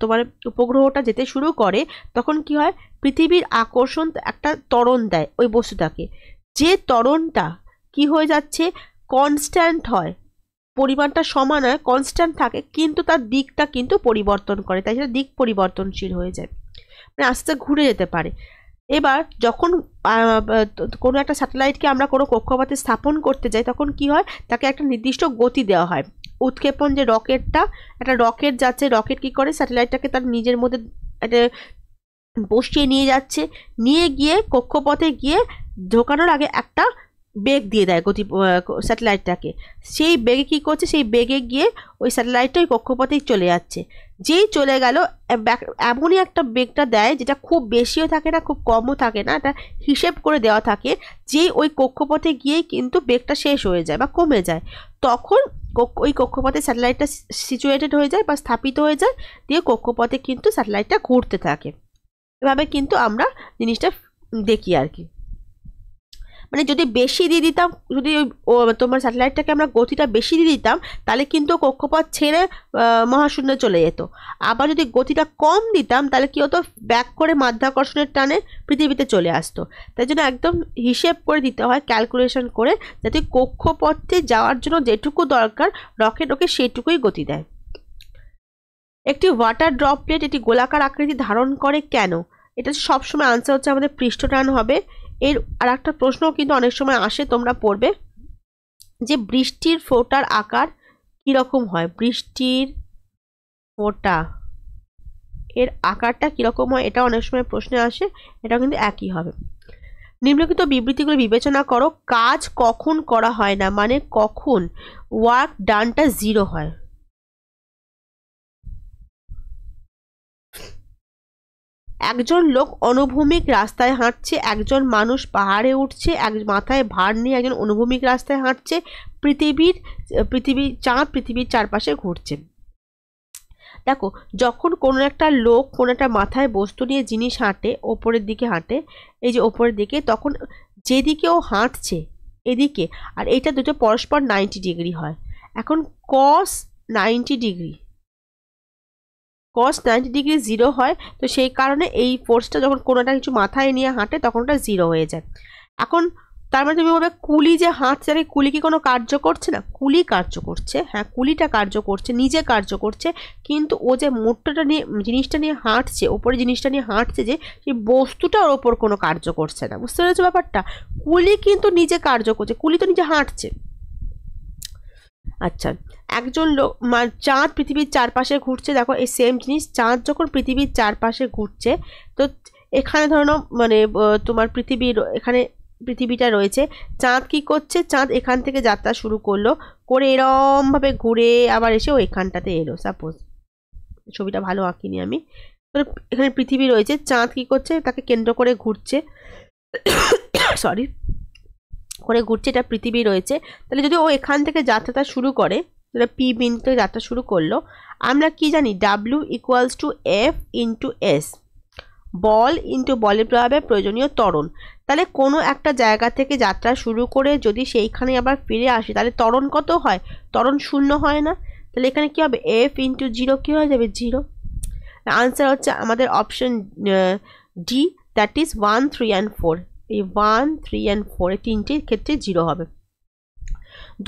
তোমার উপগ্রহটা যেতে শুরু করে তখন কি হয় পৃথিবীর আকর্ষণ একটা তরণ দেয় ওই বস্তুটাকে যে তরণটা কি হয়ে যাচ্ছে কনস্ট্যান্ট হয় পরিমাণটা সমান হয় কনস্ট্যান্ট থাকে কিন্তু তার দিকটা কিন্তু পরিবর্তন করে তাই সেটা দিক পরিবর্তনশীল হয়ে যায় মানে আস্তে ঘুরে যেতে পারে এবার যখন কোনো একটা স্যাটেলাইটকে আমরা কোনো কক্ষপথে স্থাপন করতে যাই তখন কি হয় তাকে একটা নির্দিষ্ট গতি দেওয়া হয় উৎক্ষেপণ যে রকেটটা একটা রকেট যাচ্ছে রকেট কি করে স্যাটেলাইটটাকে তার নিজের মধ্যে একটা বসিয়ে নিয়ে যাচ্ছে নিয়ে গিয়ে কক্ষপথে গিয়ে ঢোকানোর আগে একটা বেগ দিয়ে দেয় গতি স্যাটেলাইটটাকে সেই বেগে কি করছে সেই বেগে গিয়ে ওই স্যাটেলাইটটা ওই কক্ষপথেই চলে যাচ্ছে যেই চলে গেল এমনই একটা বেগটা দেয় যেটা খুব বেশিও থাকে না খুব কমও থাকে না এটা হিসেব করে দেওয়া থাকে যেই ওই কক্ষপথে গিয়ে কিন্তু বেগটা শেষ হয়ে যায় বা কমে যায় তখন ওই কক্ষপথে স্যাটেলাইটটা সিচুয়েটেড হয়ে যায় বা স্থাপিত হয়ে যায় দিয়ে কক্ষপথে কিন্তু স্যাটেলাইটটা ঘুরতে থাকে এভাবে কিন্তু আমরা জিনিসটা দেখি আর কি মানে যদি বেশি দিয়ে দিতাম যদি ওই তোমার স্যাটেলাইটটাকে আমরা গতিটা বেশি দিয়ে দিতাম তাহলে কিন্তু কক্ষপথ ছেড়ে মহাশূন্যে চলে যেত আবার যদি গতিটা কম দিতাম তাহলে কী হতো ব্যাক করে মাধ্যাকর্ষণের টানে পৃথিবীতে চলে আসতো তাই জন্য একদম হিসেব করে দিতে হয় ক্যালকুলেশন করে যাতে কক্ষপথে যাওয়ার জন্য যেটুকু দরকার রকেট ওকে সেটুকুই গতি দেয় একটি ওয়াটার ড্রপলেট এটি গোলাকার আকৃতি ধারণ করে কেন এটা সবসময় আনসার হচ্ছে আমাদের পৃষ্ঠটান হবে এর আর একটা প্রশ্নও কিন্তু অনেক সময় আসে তোমরা পড়বে যে বৃষ্টির ফোটার আকার কীরকম হয় বৃষ্টির ফোটা এর আকারটা কীরকম হয় এটা অনেক সময় প্রশ্নে আসে এটা কিন্তু একই হবে নিম্নলিখিত বিবৃতিগুলো বিবেচনা করো কাজ কখন করা হয় না মানে কখন ওয়ার্ক ডানটা জিরো হয় একজন লোক অনুভূমিক রাস্তায় হাঁটছে একজন মানুষ পাহাড়ে উঠছে এক মাথায় ভার নিয়ে একজন অনুভূমিক রাস্তায় হাঁটছে পৃথিবীর পৃথিবী চাঁদ পৃথিবীর চারপাশে ঘুরছে দেখো যখন কোনো একটা লোক কোনো একটা মাথায় বস্তু নিয়ে জিনিস হাঁটে ওপরের দিকে হাঁটে এই যে ওপরের দিকে তখন যেদিকেও হাঁটছে এদিকে আর এটা দুটো পরস্পর নাইনটি ডিগ্রি হয় এখন cos ninety degree cos ninety degree zero হয় তো সেই কারণে এই ফোর্সটা যখন কোনোটা কিছু মাথায় নিয়ে হাঁটে তখন ওটা জিরো হয়ে যায় এখন তার মানে তুমি বলবে কুলি যে হাঁটছে তাকে কুলি কি কোনো কার্য করছে না কুলি কার্য করছে হ্যাঁ কুলিটা কার্য করছে নিজে কার্য করছে কিন্তু ও যে মোটটা নিয়ে জিনিসটা নিয়ে হাঁটছে ওপরে জিনিসটা নিয়ে হাঁটছে যে সেই বস্তুটা ওর ওপর কোনো কার্য করছে না বুঝতে পেরেছো ব্যাপারটা কুলি কিন্তু নিজে কার্য করছে কুলি তো নিজে হাঁটছে আচ্ছা একজন লোক চাঁদ পৃথিবীর চারপাশে ঘুরছে দেখো এই সেম জিনিস চাঁদ যখন পৃথিবীর চারপাশে ঘুরছে তো এখানে ধরো মানে তোমার পৃথিবীর এখানে পৃথিবীটা রয়েছে চাঁদ কি করছে চাঁদ এখান থেকে যাত্রা শুরু করলো করে এরমভাবে ঘুরে আবার এসে ওইখানটাতে এলো সাপোজ ছবিটা ভালো আঁকিনি আমি তো এখানে পৃথিবী রয়েছে চাঁদ কি করছে তাকে কেন্দ্র করে ঘুরছে সরি করে ঘুরছে এটা পৃথিবী রয়েছে তাহলে যদি ও এখান থেকে যাত্রাটা শুরু করে যেটা পি বিন্দুতে যাত্রা শুরু করলো আমরা কি জানি W equals to F into S বল ইন্টু বলের প্রভাবে প্রয়োজনীয় ত্বরণ তাহলে কোনো একটা জায়গা থেকে যাত্রা শুরু করে যদি সেইখানে আবার ফিরে আসি তাহলে তরণ কত হয় তরণ শূন্য হয় না তাহলে এখানে কী হবে এফ ইন্টু জিরো কী হয়ে যাবে জিরো আনসার হচ্ছে আমাদের option D that is one three and four এই ওয়ান থ্রি অ্যান্ড ফোর এই তিনটির ক্ষেত্রে জিরো হবে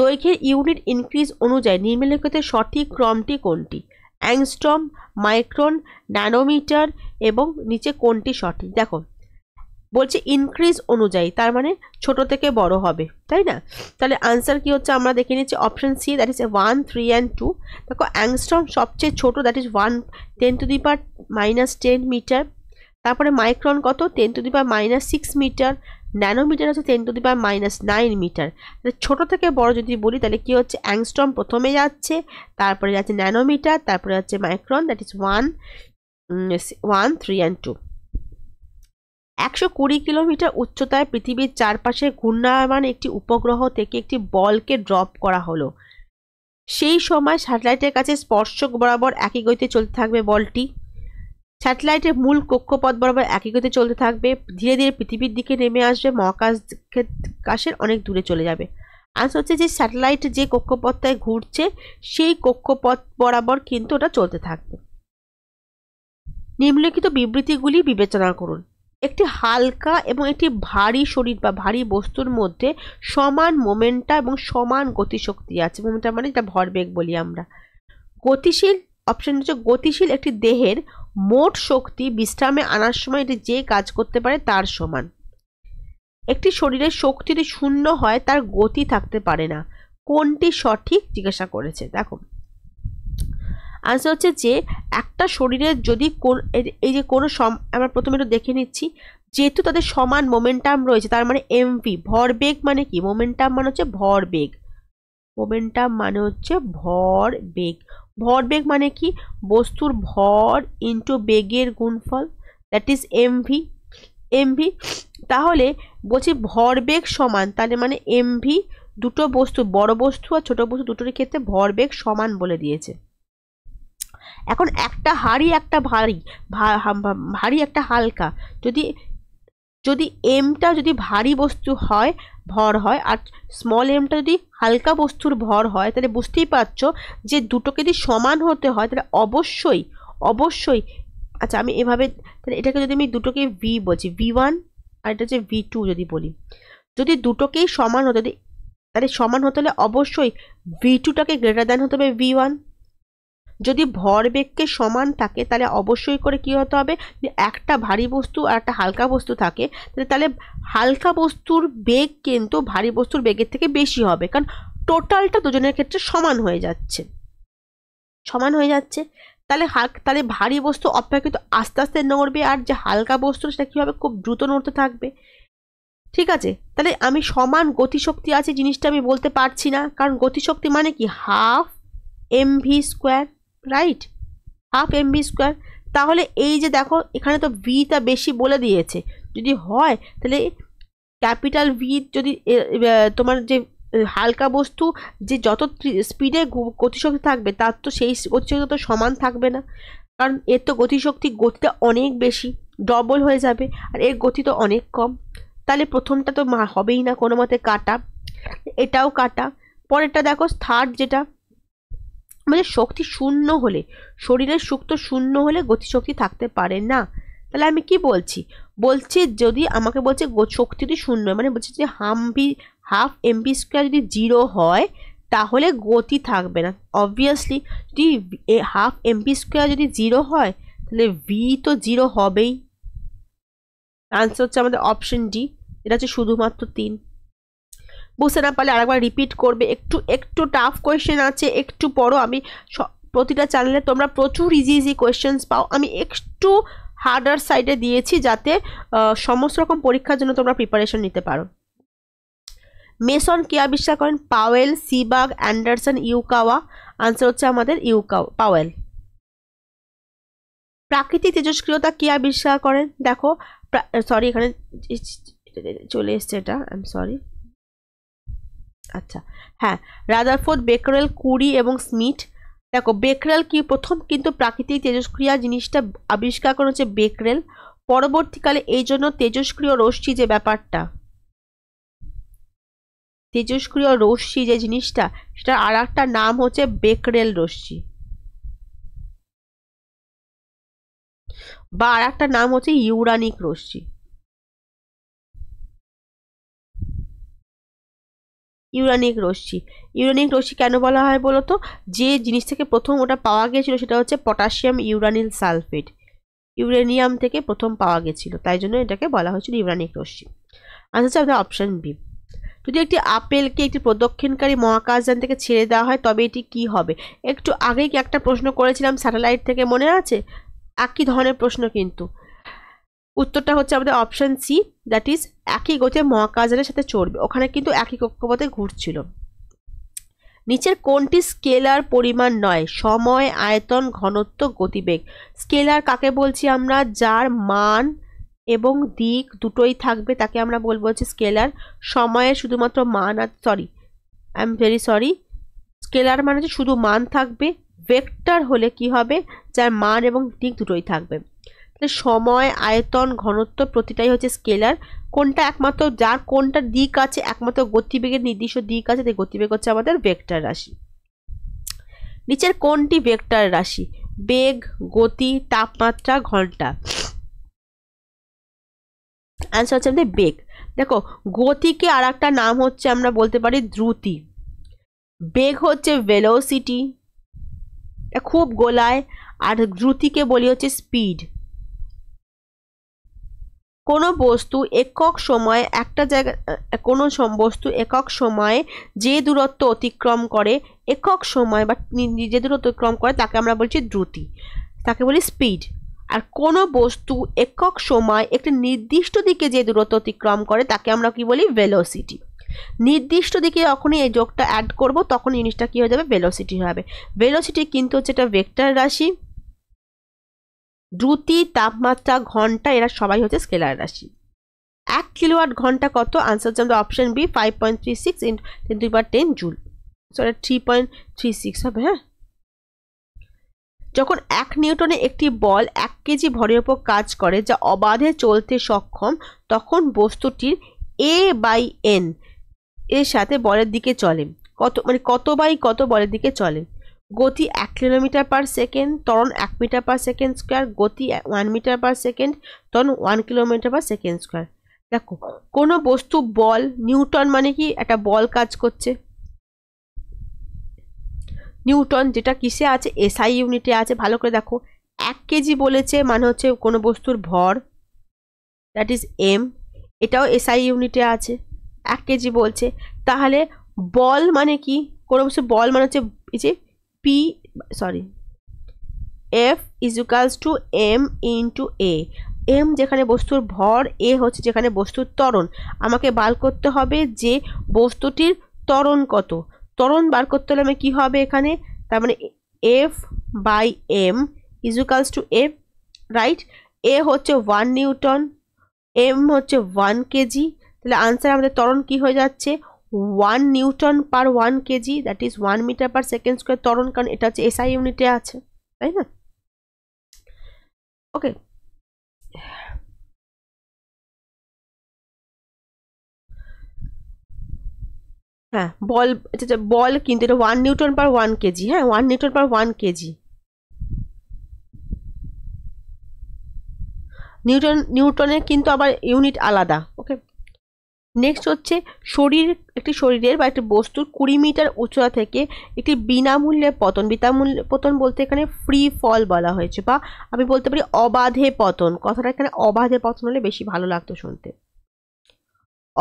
দৈর্ঘ্যের ইউনিট ইনক্রিজ অনুযায়ী নিম্নলিখিত সঠিক ক্রমটি কোনটি অ্যাংস্ট্রম মাইক্রন ন্যানোমিটার এবং নিচে কোনটি সঠিক দেখো বলছে ইনক্রিজ অনুযায়ী তার মানে ছোট থেকে বড় হবে তাই না তাহলে আনসার কি হচ্ছে আমরা দেখে নিচ্ছি option C that is one three and two দেখো অ্যাংস্ট্রম সবচেয়ে ছোট that is one ten to the power minus ten metre তারপরে মাইক্রন কত ten to the power minus six metre nanometre হচ্ছে ten to the power minus nine metre ছোট থেকে বড় যদি বলি তাহলে কী হচ্ছে অ্যাংস্ট্রম প্রথমে যাচ্ছে তারপরে যাচ্ছে ন্যানোমিটার তারপরে যাচ্ছে micron that is one one three and two একশো কুড়ি কিলোমিটার উচ্চতায় পৃথিবীর চারপাশে ঘূর্ণায়মান একটি উপগ্রহ থেকে একটি বলকে ড্রপ করা হলো সেই সময় স্যাটেলাইটের কাছে স্পর্শক বরাবর একই গতিতে চলতে থাকবে বলটি স্যাটেলাইটের মূল কক্ষপথ বরাবর একই গতি চলতে থাকবে ধীরে ধীরে পৃথিবীর দিকে নেমে আসবে মহাকাশ কাশের অনেক দূরে চলে যাবে আনসার হচ্ছে যে স্যাটেলাইট যে কক্ষপথটায় ঘুরছে সেই কক্ষপথ বরাবর কিন্তু ওটা চলতে থাকবে নিম্নলিখিত বিবৃতিগুলি বিবেচনা করুন একটি হালকা এবং একটি ভারী শরীর বা ভারী বস্তুর মধ্যে সমান মোমেন্টা এবং সমান গতিশক্তি আছে মোমেন্টা মানে এটা ভরবেগ বলি আমরা গতিশীল অপশন হচ্ছে গতিশীল একটি দেহের মোট শক্তি বিশ্রামে আনার সময় এটি যে কাজ করতে পারে তার সমান একটি শরীরের শক্তি যদি শূন্য হয় তার গতি থাকতে পারে না কোনটি সঠিক জিজ্ঞাসা করেছে দেখো আনসার হচ্ছে যে একটা শরীরের যদি কোন এই যে কোনো সম আমরা প্রথমে একটু দেখে নিচ্ছি যেহেতু তাদের সমান মোমেন্টাম রয়েছে তার মানে এমভি ভরবেগ মানে কি মোমেন্টাম মানে হচ্ছে ভরবেগ মোমেন্টাম মানে হচ্ছে ভর বেগ ভরবেগ মানে কি বস্তুর ভর ইন্টু বেগের গুণফল দ্যাট ইজ এমভি এমভি তাহলে বলছি ভরবেগ সমান তাহলে মানে এমভি দুটো বস্তু বড় বস্তু আর ছোট বস্তু দুটোর ক্ষেত্রে ভরবেগ সমান বলে দিয়েছে এখন একটা হাড়ি একটা ভারী ভারী একটা হালকা যদি যদি এমটা যদি ভারী বস্তু হয় ভর হয় আর স্মল এমটা যদি হালকা বস্তুর ভর হয় তাহলে বুঝতেই পারছো যে দুটোকে যদি সমান হতে হয় তাহলে অবশ্যই অবশ্যই আচ্ছা আমি এভাবে তাহলে এটাকে যদি আমি দুটোকে ভি বলছি ভি ওয়ান আর এটা হচ্ছে ভি টু যদি বলি যদি দুটোকেই সমান হতে তাহলে সমান হতে হলে অবশ্যই ভি টুটাকে গ্রেটার দেন হতে হবে ভি ওয়ান যদি ভরবেগকে সমান থাকে তাহলে অবশ্যই করে কী হতে হবে যে একটা ভারী বস্তু আর একটা হালকা বস্তু থাকে তাহলে তাহলে হালকা বস্তুর বেগ কিন্তু ভারী বস্তুর বেগের থেকে বেশি হবে কারণ টোটালটা দুজনের ক্ষেত্রে সমান হয়ে যাচ্ছে সমান হয়ে যাচ্ছে তাহলে হালকা তাহলে ভারী বস্তু অপেক্ষিত আস্তে আস্তে নড়বে আর যে হালকা বস্তু সেটা কী হবে খুব দ্রুত নড়তে থাকবে ঠিক আছে তাহলে আমি সমান গতিশক্তি আছে জিনিসটা আমি বলতে পারছি না কারণ গতিশক্তি মানে কি half M V square right half M V square তাহলে এই যে দেখো এখানে তো ভিটা বেশি বলে দিয়েছে যদি হয় তাহলে ক্যাপিটাল ভি যদি তোমার যে হালকা বস্তু যে যত স্পিডে গতিশক্তি থাকবে তার তো সেই গতিশক্তি তো সমান থাকবে না কারণ এর তো গতিশক্তি গতিটা অনেক বেশি ডবল হয়ে যাবে আর এর গতি তো অনেক কম তাহলে প্রথমটা তো হবেই না কোনো মতে কাটা এটাও কাটা পরেরটা দেখো থার্ড যেটা মানে শক্তি শূন্য হলে শরীরের সুক্ত শূন্য হলে গতিশক্তি থাকতে পারে না তাহলে আমি কি বলছি বলছি যদি আমাকে বলছে শক্তি যদি শূন্য মানে বলছে যে হামবি হাফ এমবি স্কোয়ার যদি জিরো হয় তাহলে গতি থাকবে না অবভিয়াসলি যদি হাফ এমবি স্কোয়ার যদি জিরো হয় তাহলে ভি তো জিরো হবেই আনসার হচ্ছে আমাদের অপশন ডি এটা হচ্ছে শুধুমাত্র তিন বুঝতে না পারলে আরেকবার রিপিট করবে একটু একটু টাফ কোয়েশ্চেন আছে একটু পড়ো আমি প্রতিটা চ্যানেলে তোমরা প্রচুর ইজি ইজি কোয়েশ্চেন্স পাও আমি একটু হার্ডার সাইডে দিয়েছি যাতে সমস্ত রকম পরীক্ষার জন্য তোমরা প্রিপারেশন নিতে পারো মেসন কে আবিষ্কার করেন Powell Seaborg Anderson Yukawa answer হচ্ছে আমাদের ইউকা পাওয়েল প্রাকৃতিক তেজস্ক্রিয়তা কে আবিষ্কার করেন দেখো সরি এখানে চলে এসছে এটা আই এম সরি আচ্ছা হ্যাঁ রাদারফোর্ড বেকরেল কুড়ি এবং স্মিথ দেখো বেকরেল কি প্রথম কিন্তু প্রাকৃতিক তেজস্ক্রিয়া জিনিসটা আবিষ্কার করা হচ্ছে বেকরেল পরবর্তীকালে এই জন্য তেজস্ক্রিয় রশ্মি যে ব্যাপারটা তেজস্ক্রিয় রশ্মি যে জিনিসটা সেটা আর একটা নাম হচ্ছে বেকরেল রশ্মি বা আর একটা নাম হচ্ছে ইউরানিক রশ্মি ইউরানিক রশ্মি ইউরানিক রশ্মি কেন বলা হয় বলো তো যে জিনিস থেকে প্রথম ওটা পাওয়া গিয়েছিল সেটা হচ্ছে পটাশিয়াম ইউরানিল সালফেট ইউরেনিয়াম থেকে প্রথম পাওয়া গেছিল তাই জন্য এটাকে বলা হয়েছিল ইউরানিক রশ্মি আচ্ছা হচ্ছে আপনার অপশান বি যদি একটি আপেলকে একটি প্রদক্ষিণকারী মহাকাশযান থেকে ছেড়ে দেওয়া হয় তবে এটি কি হবে একটু আগেই একটা প্রশ্ন করেছিলাম স্যাটেলাইট থেকে মনে আছে একই ধরনের প্রশ্ন কিন্তু উত্তরটা হচ্ছে আমাদের অপশান সি দ্যাট ইজ একই গতিতে মহাকাশযানের সাথে চড়বে ওখানে কিন্তু একই কক্ষপথে ঘুরছিল নিচের কোনটি স্কেলার পরিমাণ নয় সময় আয়তন ঘনত্ব গতিবেগ স্কেলার কাকে বলছি আমরা যার মান এবং দিক দুটোই থাকবে তাকে আমরা বলবো হচ্ছে স্কেলার সময়ের শুধুমাত্র মান আর sorry I am very sorry scalar মানে হচ্ছে শুধু মান থাকবে ভেক্টর হলে কি হবে যার মান এবং দিক দুটোই থাকবে তাহলে মানে সময় আয়তন ঘনত্ব প্রতিটাই হচ্ছে স্কেলার কোনটা একমাত্র যার কোনটা দিক আছে একমাত্র গতিবেগের নির্দিষ্ট দিক আছে তাই গতিবেগ হচ্ছে আমাদের ভেক্টর রাশি নিচের কোনটি ভেক্টর রাশি বেগ গতি তাপমাত্রা ঘন্টা অ্যান্সার হচ্ছে আমাদের বেগ দেখো গতিকে আর একটা নাম হচ্ছে আমরা বলতে পারি দ্রুতি বেগ হচ্ছে ভেলোসিটি খুব গোলায় আর দ্রুতিকে বলি হচ্ছে স্পিড কোনো বস্তু একক সময়ে একটা জায়গা কোনো বস্তু একক সময়ে যে দূরত্ব অতিক্রম করে একক সময় বা যে দূরত্ব অতিক্রম করে তাকে আমরা বলছি দ্রুতি তাকে বলি স্পিড আর কোনো বস্তু একক সময় একটি নির্দিষ্ট দিকে যে দূরত্ব অতিক্রম করে তাকে আমরা কি বলি ভেলোসিটি নির্দিষ্ট দিকে যখনই এই যোগটা অ্যাড করব তখন জিনিসটা কী হয়ে যাবে ভেলোসিটি হবে ভেলোসিটি কিন্তু হচ্ছে এটা ভেক্টর রাশি দ্রুতি তাপমাত্রা ঘন্টা এরা সবাই হচ্ছে স্কেলার রাশি এক কিলোয়াট ঘন্টা কত আনসার হচ্ছে আমাদের option B five point three six ten ten joule sorry three point three six হবে হ্যাঁ যখন এক নিউটনে একটি বল এক কেজি ভরের ওপর কাজ করে যা অবাধে চলতে সক্ষম তখন বস্তুটির এ বাই এন এর সাথে বলের দিকে চলে কত মানে কত বাই কত বলের দিকে চলে গতি এক কিলোমিটার পার সেকেন্ড তরণ এক মিটার পার সেকেন্ড স্কোয়ার গতি ওয়ান মিটার পার সেকেন্ড তরণ one kilometre per second square দেখো কোনো বস্তু বল নিউটন মানে কি একটা বল কাজ করছে নিউটন যেটা কিসে আছে এসআই ইউনিটে আছে ভালো করে দেখো এক কেজি বলেছে মানে হচ্ছে কোনো বস্তুর ভর দ্যাট ইজ এম এটাও এসআই ইউনিটে আছে এক কেজি বলছে তাহলে বল মানে কি কোনো বস্তু বল মানে হচ্ছে এই যে P sorry F equals to M into A M যেখানে বস্তুর ভর এ হচ্ছে যেখানে বস্তুর তরণ আমাকে বার করতে হবে যে বস্তুটির তরণ কত তরণ বার করতে হলে আমি কী হবে এখানে তার মানে F by M equals to F right A হচ্ছে ওয়ান নিউটন এম হচ্ছে ওয়ান কেজি তাহলে আনসার আমাদের তরণ কি হয়ে যাচ্ছে one newton per one kg that is one metre per second square তরণ কারণ এটা হচ্ছে এসআই ইউনিটে আছে তাই না ওকে হ্যাঁ বল আচ্ছা বল কিন্তু এটা one newton per one kg হ্যাঁ one newton per one kg newton নিউটনের কিন্তু আবার ইউনিট আলাদা ওকে নেক্সট হচ্ছে শরীর একটি শরীরের বা একটি বস্তুর কুড়ি মিটার উচ্চতা থেকে একটি বিনামূল্যে পতন বিনামূল্যে পতন বলতে এখানে ফ্রি ফল বলা হয়েছে বা আমি বলতে পারি অবাধে পতন কথাটা এখানে অবাধে পতন হলে বেশি ভালো লাগতো শুনতে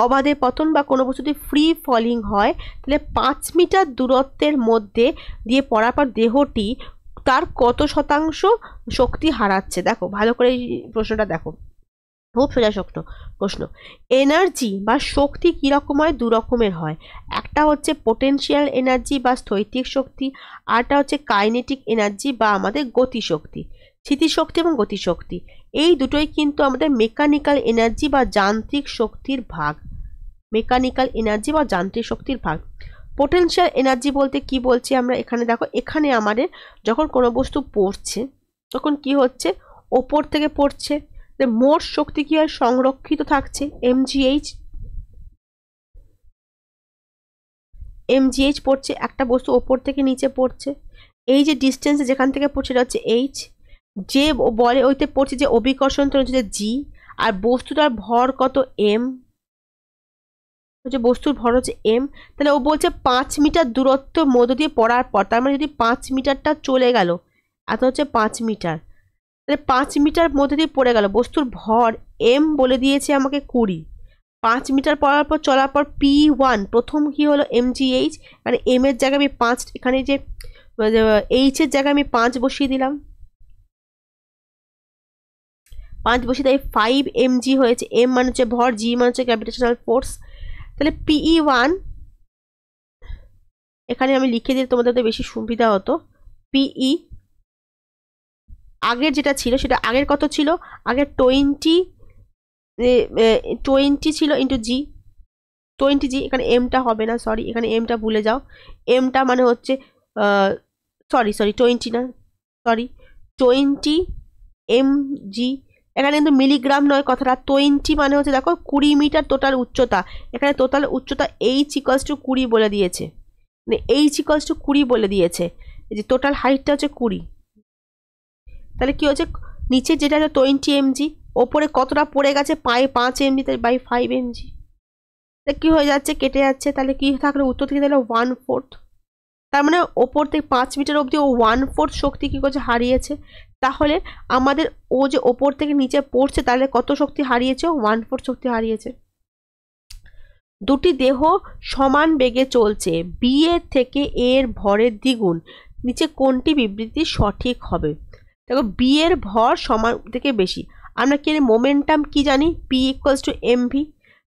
অবাধে পতন বা কোনো বস্তু যদি ফ্রি ফলিং হয় তাহলে পাঁচ মিটার দূরত্বের মধ্যে দিয়ে পড়ার পর দেহটি তার কত শতাংশ শক্তি হারাচ্ছে দেখো ভালো করে এই প্রশ্নটা দেখো খুব সোজা শক্ত প্রশ্ন এনার্জি বা শক্তি কীরকম হয় দু রকমের হয় একটা হচ্ছে পোটেনশিয়াল এনার্জি বা স্থৈতিক শক্তি আরটা হচ্ছে কাইনেটিক এনার্জি বা আমাদের গতিশক্তি স্মৃতিশক্তি এবং গতিশক্তি এই দুটোই কিন্তু আমাদের মেকানিক্যাল এনার্জি বা যান্ত্রিক শক্তির ভাগ মেকানিক্যাল এনার্জি বা যান্ত্রিক শক্তির ভাগ পোটেনশিয়াল এনার্জি বলতে কি বলছি আমরা এখানে দেখো এখানে আমাদের যখন কোনো বস্তু পড়ছে তখন কি হচ্ছে ওপর থেকে পড়ছে মোট শক্তি কি হয় সংরক্ষিত থাকছে এমজিএইচ এমজিএইচ পড়ছে একটা বস্তু ওপর থেকে নিচে পড়ছে এই যে ডিস্টেন্স যেখান থেকে পড়ছে এটা হচ্ছে এইচ যে বলে ওইতে পড়ছে যে অভিকর্ষণ তো হচ্ছে জি আর বস্তুটার ভর কত এম হচ্ছে বস্তুর ভর হচ্ছে এম তাহলে ও বলছে পাঁচ মিটার দূরত্ব মধ্য দিয়ে পড়ার পর তার মানে যদি পাঁচ মিটারটা চলে গেল এত হচ্ছে পাঁচ মিটার তাহলে পাঁচ মিটার মধ্যে দিয়ে পড়ে গেল বস্তুর ভর এম বলে দিয়েছে আমাকে কুড়ি পাঁচ মিটার পড়ার পর চলার পর পি ওয়ান প্রথম কি হলো এমজিএইচ মানে এম এর জায়গায় আমি পাঁচ এখানে যে মানে, এইচের জায়গায় আমি পাঁচ বসিয়ে দিলাম পাঁচ বসিয়ে তাই ফাইভ এমজি হয়েছে এম মানে হচ্ছে ভর জি মানে হচ্ছে ক্যাপিটেশনাল ফোর্স তাহলে পিই ওয়ান এখানে আমি লিখে দিলে তোমাদের বেশি সুবিধা হতো পিই আগের যেটা ছিল সেটা আগের কত ছিল আগের টোয়েন্টি টোয়েন্টি ছিল ইন্টু জি টোয়েন্টি জি এখানে এমটা হবে না সরি এখানে এমটা ভুলে যাও এমটা মানে হচ্ছে সরি সরি টোয়েন্টি না সরি টোয়েন্টি এম জি এখানে কিন্তু মিলিগ্রাম নয় কথাটা টোয়েন্টি মানে হচ্ছে দেখো কুড়ি মিটার টোটাল উচ্চতা এখানে টোটাল উচ্চতা এইচ ইকলস টু কুড়ি বলে দিয়েছে মানে এইচ ইকলস টু কুড়ি বলে দিয়েছে যে টোটাল হাইটটা হচ্ছে কুড়ি তাহলে কী হচ্ছে নিচে যেটা হচ্ছে টোয়েন্টি এমজি ওপরে কতটা পড়ে গেছে পায়ে পাঁচ এমজি তাই বাই ফাইভ এমজি তা কী হয়ে যাচ্ছে কেটে যাচ্ছে তাহলে কী থাকলে উত্তর থেকে তাহলে ওয়ান ফোর্থ তার মানে ওপর থেকে পাঁচ মিটার অবধি ও ওয়ান ফোর্থ শক্তি কী করছে হারিয়েছে তাহলে আমাদের ও যে ওপর থেকে নিচে পড়ছে তাহলে কত শক্তি হারিয়েছে ওয়ান ফোর্থ শক্তি হারিয়েছে দুটি দেহ সমান বেগে চলছে বি এর থেকে এর ভরের দ্বিগুণ নিচে কোনটি বিবৃতি সঠিক হবে দেখো বি এর ভর সমান থেকে বেশি আমরা কি মোমেন্টাম কি জানি পি ইকুয়ালস টু এমভি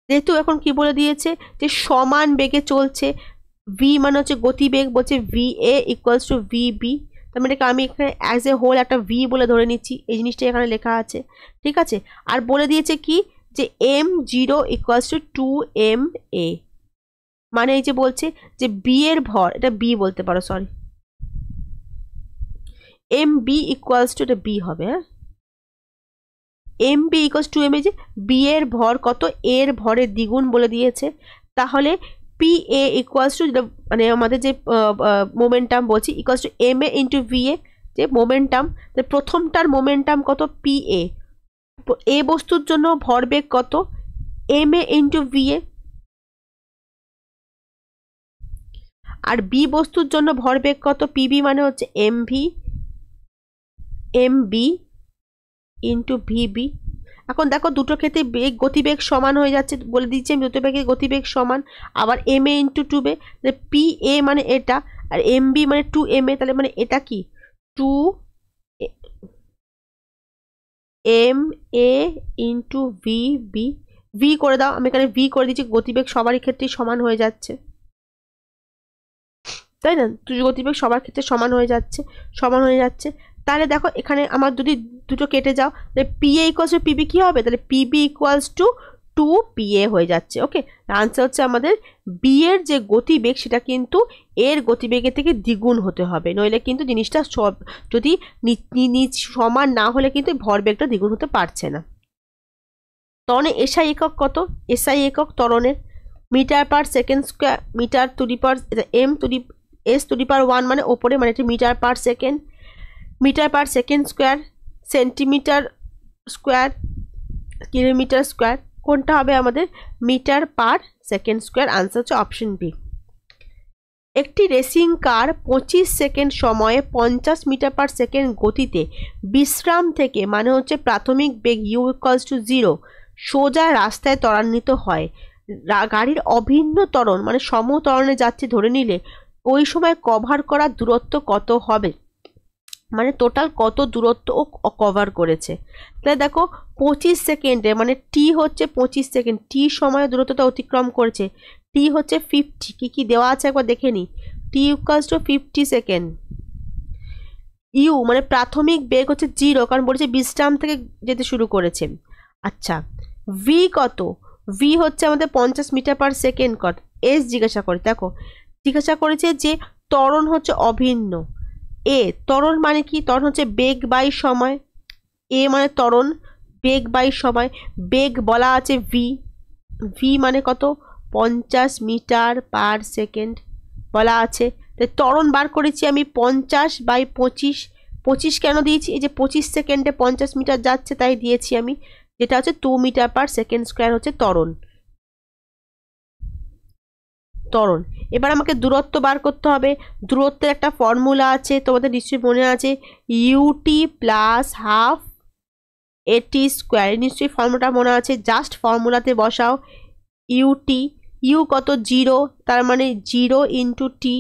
যেহেতু এখন কি বলে দিয়েছে যে সমান বেগে চলছে ভি মানে হচ্ছে গতিবেগ বলছে V A equals to V B তার মানে আমি এখানে অ্যাজ এ হোল একটা ভি বলে ধরে নিচ্ছি এই জিনিসটা এখানে লেখা আছে ঠিক আছে আর বলে দিয়েছে কি যে M zero equals to to M A মানে এই যে বলছে যে বি এর ভর এটা বি বলতে পারো sorry M B equals to এটা বি হবে হ্যাঁ M B equals to M A যে বি এর ভর কত এর ভরের দ্বিগুণ বলে দিয়েছে তাহলে পি এ ইকুয়ালস টু যেটা মানে আমাদের যে মোমেন্টাম বলছি equals to M A into V A যে মোমেন্টাম প্রথমটার মোমেন্টাম কত পি এ এ বস্তুর জন্য ভর ভরবেগ কত M A into V A আর বি বস্তুর জন্য ভর ভরবেগ কত পিবি মানে হচ্ছে M V M B into V B এখন দেখো দুটো ক্ষেত্রে বেগ গতিবেগ সমান হয়ে যাচ্ছে বলে দিচ্ছি আমি দুটো বেগে গতিবেগ সমান আবার এম এ ইন্টু টু বে তাহলে পি এ মানে এটা আর এম বি মানে টু এম এ তাহলে মানে এটা কি two M A into V B V করে দাও আমি এখানে ভি করে দিচ্ছি গতিবেগ সবারই ক্ষেত্রেই সমান হয়ে যাচ্ছে তাই না গতিবেগ সবার ক্ষেত্রে সমান হয়ে যাচ্ছে সমান হয়ে যাচ্ছে তাহলে দেখো এখানে আমার যদি দুটো কেটে যাও তাহলে পিএ ইকুয়ালস টু পিবি কী হবে তাহলে P B equals to two P A হয়ে যাচ্ছে ওকে আনসার হচ্ছে আমাদের বি এর যে গতিবেগ সেটা কিন্তু এর গতিবেগের থেকে দ্বিগুণ হতে হবে নইলে কিন্তু জিনিসটা সব যদি সমান না হলে কিন্তু ভরবেগটা দ্বিগুণ হতে পারছে না তরণে এসআই একক কত এসআই একক তরণের metre per second square metre to the power M to the S to the power one মানে ওপরে মানে একটি metre per second metre per second square centimetre square kilometre square কোনটা হবে আমাদের metre per second square answer হচ্ছে option B একটি racing car পঁচিশ সেকেন্ড সময়ে পঞ্চাশ মিটার পার সেকেন্ড গতিতে বিশ্রাম থেকে মানে হচ্ছে প্রাথমিক বেগ ইউ ইকলস টু জিরো সোজা রাস্তায় ত্বরান্বিত হয় গাড়ির অভিন্ন ত্বরণ মানে সমতরণে যাচ্ছে ধরে নিলে ওই সময় কভার করা দূরত্ব কত হবে মানে টোটাল কত দূরত্ব ও কভার করেছে তাহলে দেখো পঁচিশ সেকেন্ডে মানে টি হচ্ছে পঁচিশ সেকেন্ড টি সময় দূরত্বটা অতিক্রম করেছে টি হচ্ছে ফিফটি কী কী দেওয়া আছে একবার দেখে নিই T equals to fifty second U মানে প্রাথমিক বেগ হচ্ছে জিরো কারণ বলেছে বিশ্রাম থেকে যেতে শুরু করেছে আচ্ছা ভি কত ভি হচ্ছে আমাদের পঞ্চাশ মিটার পার সেকেন্ড কত এস জিজ্ঞাসা করে দেখো জিজ্ঞাসা করেছে যে ত্বরণ হচ্ছে অভিন্ন এ তরণ মানে কি তরণ হচ্ছে বেগ বাই সময় এ মানে তরণ বেগ বাই সময় বেগ বলা আছে ভি ভি মানে কত পঞ্চাশ মিটার পার সেকেন্ড বলা আছে তাই তরণ বার করেছি আমি পঞ্চাশ বাই পঁচিশ পঁচিশ কেন দিয়েছি এই যে পঁচিশ সেকেন্ডে পঞ্চাশ মিটার যাচ্ছে তাই দিয়েছি আমি যেটা হচ্ছে two metre per second square হচ্ছে তরণ ত্বরণ এবার আমাকে দূরত্ব বার করতে হবে দূরত্বের একটা ফর্মুলা আছে তোমাদের নিশ্চয়ই মনে আছে U T plus half A T square নিশ্চয়ই ফর্মুলাটা মনে আছে জাস্ট ফর্মুলাতে বসাও ইউটি ইউ কত জিরো তার মানে zero into T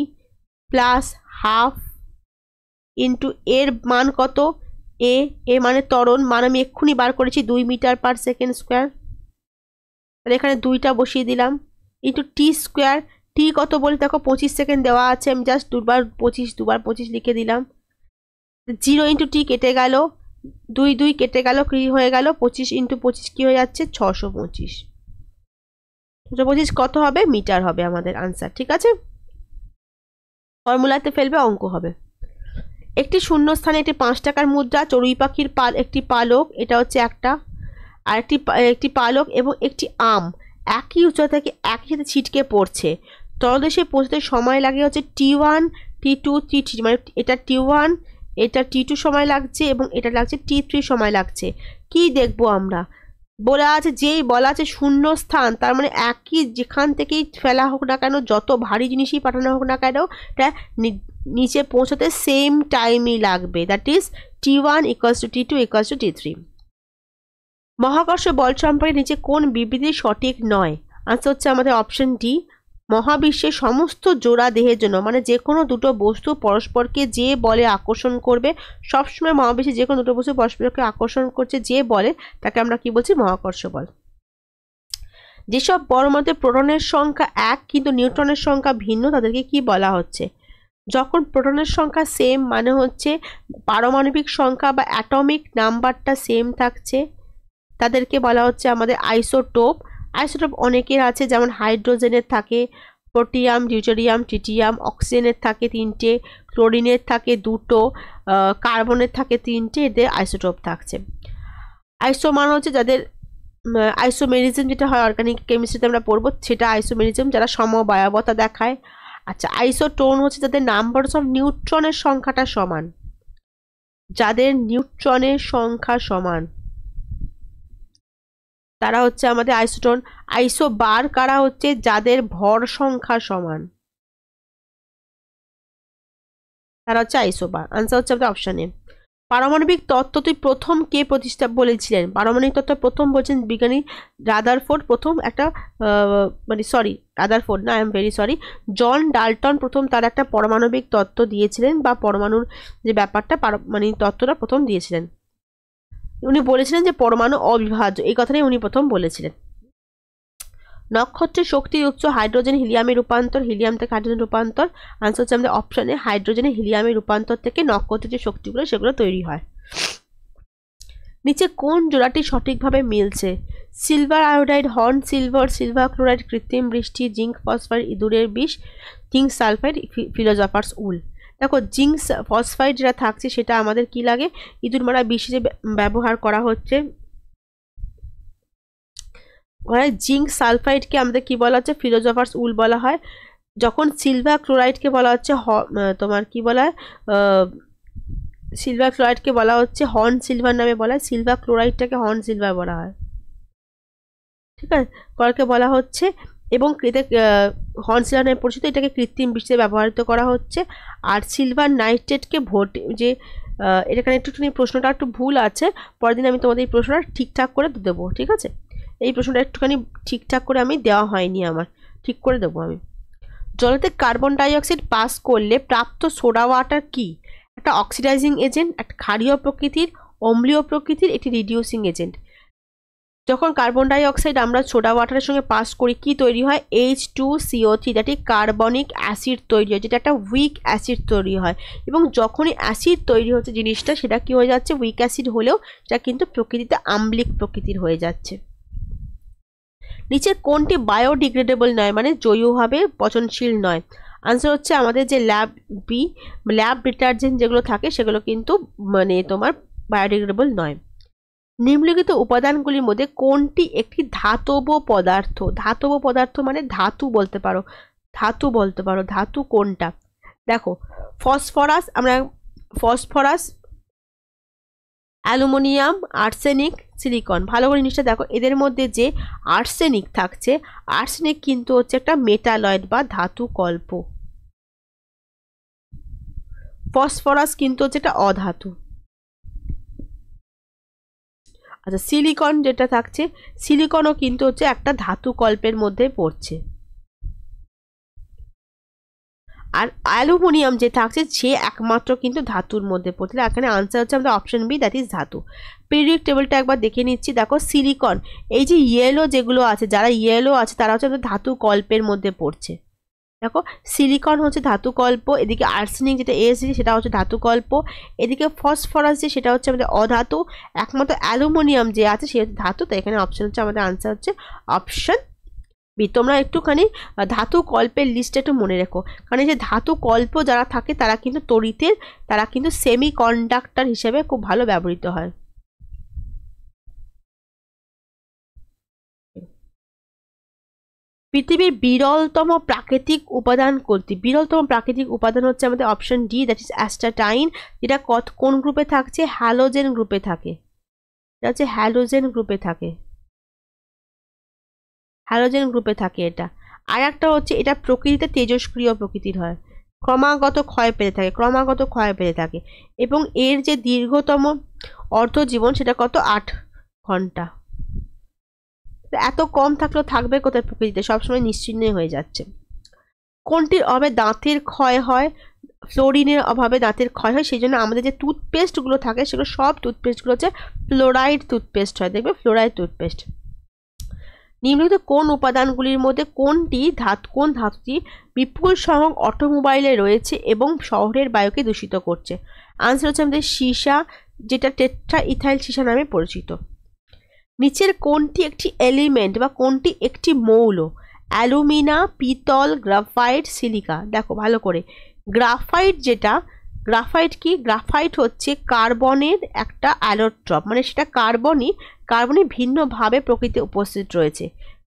plus half into এর মান কত এ এ মানে তরণ মান আমি এক্ষুনি বার করেছি দুই মিটার পার সেকেন্ড স্কোয়ার তাহলে এখানে দুইটা বসিয়ে দিলাম ইন্টু টি স্কোয়ার টি কত বলে দেখো পঁচিশ সেকেন্ড দেওয়া আছে আমি জাস্ট দুবার পঁচিশ দুবার পঁচিশ লিখে দিলাম জিরো ইন্টু টি কেটে গেল দুই দুই কেটে গেল কী হয়ে গেল পঁচিশ ইন্টু পঁচিশ কী হয়ে যাচ্ছে ছশো পঁচিশ ছশো পঁচিশ কত হবে মিটার হবে আমাদের আনসার ঠিক আছে ফর্মুলাতে ফেলবে অঙ্ক হবে একটি শূন্যস্থানে একটি পাঁচ টাকার মুদ্রা চড়ুই পাখির পাল একটি পালক এটা হচ্ছে একটা আর একটি একটি পালক এবং একটি আম একই উচ্চতা থেকে একই সাথে ছিটকে পড়ছে তলদেশে পৌঁছতে সময় লাগে হচ্ছে T one T two T three মানে এটা টি ওয়ান এটা টি টু সময় লাগছে এবং এটা লাগছে টি থ্রি সময় লাগছে কি দেখব আমরা বলা আছে যেই বলা আছে শূন্য স্থান তার মানে একই যেখান থেকেই ফেলা হোক না কেন যত ভারী জিনিসই পাঠানো হোক না কেন এটা নিচে পৌঁছাতে সেম টাইমই লাগবে that is T one equals to T two equals to T three মহাকর্ষ বল সম্পর্কে নিচে কোন বিবৃতি সঠিক নয় আনসার হচ্ছে আমাদের অপশন ডি মহাবিশ্বের সমস্ত জোড়া দেহের জন্য মানে যে কোনো দুটো বস্তু পরস্পরকে যে বলে আকর্ষণ করবে সবসময় মহাবিশ্বে যে কোনো দুটো বস্তু পরস্পরকে আকর্ষণ করছে যে বলে তাকে আমরা কি বলছি মহাকর্ষ বল যেসব পরমাণুতে প্রোটনের সংখ্যা এক কিন্তু নিউট্রনের সংখ্যা ভিন্ন তাদেরকে কি বলা হচ্ছে যখন প্রোটনের সংখ্যা সেম মানে হচ্ছে পারমাণবিক সংখ্যা বা অ্যাটমিক নাম্বারটা সেম থাকছে তাদেরকে বলা হচ্ছে আমাদের আইসোটোপ আইসোটোপ অনেকের আছে যেমন হাইড্রোজেনের থাকে প্রোটিয়াম ডিউটেরিয়াম টিটিয়াম অক্সিজেনের থাকে তিনটে ক্লোরিনের থাকে দুটো কার্বনের থাকে তিনটে এদের আইসোটোপ থাকছে আইসো মানে হচ্ছে যাদের আইসোমেরিজম যেটা হয় অর্গানিক কেমিস্ট্রিতে আমরা পড়বো সেটা আইসোমেরিজম যারা সমবায়াবতা দেখায় আচ্ছা আইসোটোন হচ্ছে যাদের নাম্বারস অফ নিউট্রনের সংখ্যাটা সমান যাদের নিউট্রনের সংখ্যা সমান তারা হচ্ছে আমাদের আইসোটন আইসো বার কারা হচ্ছে যাদের ভর সংখ্যা সমান তারা হচ্ছে আইসো বার আনসার হচ্ছে আমাদের অপশানে পারমাণবিক তত্ত্ব তুই প্রথম কে প্রতিষ্ঠা বলেছিলেন পারমাণবিক তত্ত্ব প্রথম বলছেন বিজ্ঞানী রাদারফোর্ড প্রথম একটা মানে সরি রাদারফোর্ড না I am very sorry John Dalton প্রথম তার একটা পারমাণবিক তত্ত্ব দিয়েছিলেন বা পরমাণুর যে ব্যাপারটা মানে তত্ত্বটা প্রথম দিয়েছিলেন উনি বলেছিলেন যে পরমাণু অবিভাজ্য এই কথাটাই উনি প্রথম বলেছিলেন নক্ষত্রের শক্তির উৎস হাইড্রোজেন হিলিয়ামে রূপান্তর হিলিয়াম থেকে হাইড্রোজেন রূপান্তর আনসার হচ্ছে আমাদের অপশানে হাইড্রোজেনে হিলিয়ামে রূপান্তর থেকে নক্ষত্রের যে শক্তিগুলো সেগুলো তৈরি হয় নিচে কোন জোড়াটি সঠিকভাবে মিলছে silver iodide horn silver silver chloride কৃত্রিম বৃষ্টি জিঙ্ক ফসফার ইঁদুরের বিষ জিঙ্ক সালফাইড ফিলোজফার্স উল দেখো জিঙ্ক ফসফাইড যেটা থাকছে সেটা আমাদের কি লাগে ইঁদুর মারা বিষ যে ব্যবহার করা হচ্ছে হয় মানে জিঙ্ক সালফাইডকে আমাদের কি বলা হচ্ছে ফিলোজফার্স উল বলা হয় যখন সিলভার ক্লোরাইডকে বলা হচ্ছে তোমার কি বলা হয় সিলভার ক্লোরাইডকে বলা হচ্ছে হর্ন সিলভার নামে বলা হয় সিলভার ক্লোরাইডটাকে হর্ন সিলভার বলা হয় ঠিক আছে কলকে বলা হচ্ছে এবং ক্রেতে হর্নসিলার নামে পরিচিত এটাকে কৃত্রিম বিশ্বে ব্যবহৃত করা হচ্ছে আর সিলভার নাইট্রেটকে ভোট যে এটাখানে একটুখানি প্রশ্নটা একটু ভুল আছে পরের দিন আমি তোমাদের এই প্রশ্নটা ঠিকঠাক করে দেবো ঠিক আছে এই প্রশ্নটা একটুখানি ঠিকঠাক করে আমি দেওয়া হয়নি আমার ঠিক করে দেবো আমি জলেতে কার্বন ডাইঅক্সাইড পাস করলে প্রাপ্ত সোডা ওয়াটার কী একটা অক্সিডাইজিং এজেন্ট একটা ক্ষারীয় প্রকৃতির অম্লীয় প্রকৃতির একটি রিডিউসিং এজেন্ট যখন কার্বন ডাইঅক্সাইড আমরা সোডা ওয়াটারের সঙ্গে পাস করি কি তৈরি হয় H two C O three that carbonic acid তৈরি হয় যেটা একটা উইক অ্যাসিড তৈরি হয় এবং যখনই অ্যাসিড তৈরি হচ্ছে জিনিসটা সেটা কি হয়ে যাচ্ছে উইক অ্যাসিড হলেও সেটা কিন্তু প্রকৃতিতে আম্লিক প্রকৃতির হয়ে যাচ্ছে নিচে কোনটি বায়োডিগ্রেডেবল নয় মানে জৈবভাবে পচনশীল নয় আনসার হচ্ছে আমাদের যে ল্যাব বি ল্যাব ডিটারজেন্ট যেগুলো থাকে সেগুলো কিন্তু মানে তোমার বায়োডিগ্রেডেবল নয় নিম্নলিখিত উপাদানগুলির মধ্যে কোনটি একটি ধাতব পদার্থ ধাতব পদার্থ মানে ধাতু বলতে পারো ধাতু বলতে পারো ধাতু কোনটা দেখো ফসফরাস আমরা ফসফরাস অ্যালুমিনিয়াম আর্সেনিক সিলিকন ভালো করে জিনিসটা দেখো এদের মধ্যে যে আর্সেনিক থাকছে আর্সেনিক কিন্তু হচ্ছে একটা মেটালয়েড বা ধাতু কল্প ফসফরাস কিন্তু হচ্ছে একটা অধাতু আচ্ছা সিলিকন যেটা থাকছে সিলিকনও কিন্তু হচ্ছে একটা ধাতু কল্পের মধ্যে পড়ছে আর অ্যালুমিনিয়াম যে থাকছে সে একমাত্র কিন্তু ধাতুর মধ্যে পড়ছে এখানে আনসার হচ্ছে আমাদের অপশন বি দ্যাট ইজ ধাতু পিরিয়ড টেবিলটা একবার দেখে নিচ্ছি দেখো সিলিকন এই যে ইয়েলো যেগুলো আছে যারা ইয়েলো আছে তারা হচ্ছে আমাদের ধাতু কল্পের মধ্যে পড়ছে দেখো সিলিকন হচ্ছে ধাতুকল্প এদিকে আর্সেনিক যেটা এসডি সেটা হচ্ছে ধাতুকল্প এদিকে ফসফরাস যে সেটা হচ্ছে আমাদের অধাতু একমাত্র অ্যালুমিনিয়াম যে আছে সে হচ্ছে ধাতু তো এখানে অপশান হচ্ছে আমাদের আনসার হচ্ছে অপশান বি তোমরা একটুখানি ধাতু কল্পের লিস্টটা একটু মনে রেখো কারণ এই যে ধাতু কল্প যারা থাকে তারা কিন্তু তড়িতের তারা কিন্তু সেমি কন্ডাক্টর হিসেবে খুব ভালো ব্যবহৃত হয় পৃথিবীর বিরলতম প্রাকৃতিক উপাদান কোনটি বিরলতম প্রাকৃতিক উপাদান হচ্ছে আমাদের option D that is astatine যেটা কত কোন গ্রুপে থাকছে হ্যালোজেন গ্রুপে থাকে এটা হচ্ছে হ্যালোজেন গ্রুপে থাকে হ্যালোজেন গ্রুপে থাকে এটা আর একটা হচ্ছে এটা প্রকৃতিতে তেজস্ক্রিয় প্রকৃতির হয় ক্রমাগত ক্ষয় পেতে থাকে ক্রমাগত ক্ষয় পেতে থাকে এবং এর যে দীর্ঘতম অর্থ জীবন সেটা কত আট ঘন্টা এত কম থাকলেও থাকবে কোথায় প্রকৃতিতে সবসময় নিশ্চিহ্ন হয়ে যাচ্ছে কোনটির অভাবে দাঁতের ক্ষয় হয় ফ্লোরিনের অভাবে দাঁতের ক্ষয় হয় সেই জন্য আমাদের যে টুথপেস্টগুলো থাকে সেগুলো সব টুথপেস্টগুলো হচ্ছে ফ্লোরাইড টুথপেস্ট হয় দেখবে ফ্লোরাইড টুথপেস্ট নিম্নলিখিত কোন উপাদানগুলির মধ্যে কোনটি ধাত কোন ধাতুটি বিপুল সংখ্যক অটোমোবাইলে রয়েছে এবং শহরের বায়ুকে দূষিত করছে আনসার হচ্ছে আমাদের সীসা যেটা টেট্রা ইথাইল সীসা নামে পরিচিত নিচের কোনটি একটি এলিমেন্ট বা কোনটি একটি মৌল অ্যালুমিনা পিতল গ্রাফাইট সিলিকা দেখো ভালো করে গ্রাফাইট যেটা গ্রাফাইট কি গ্রাফাইট হচ্ছে কার্বনের একটা অ্যালোট্রপ মানে সেটা কার্বনই কার্বনই ভিন্নভাবে প্রকৃতি উপস্থিত রয়েছে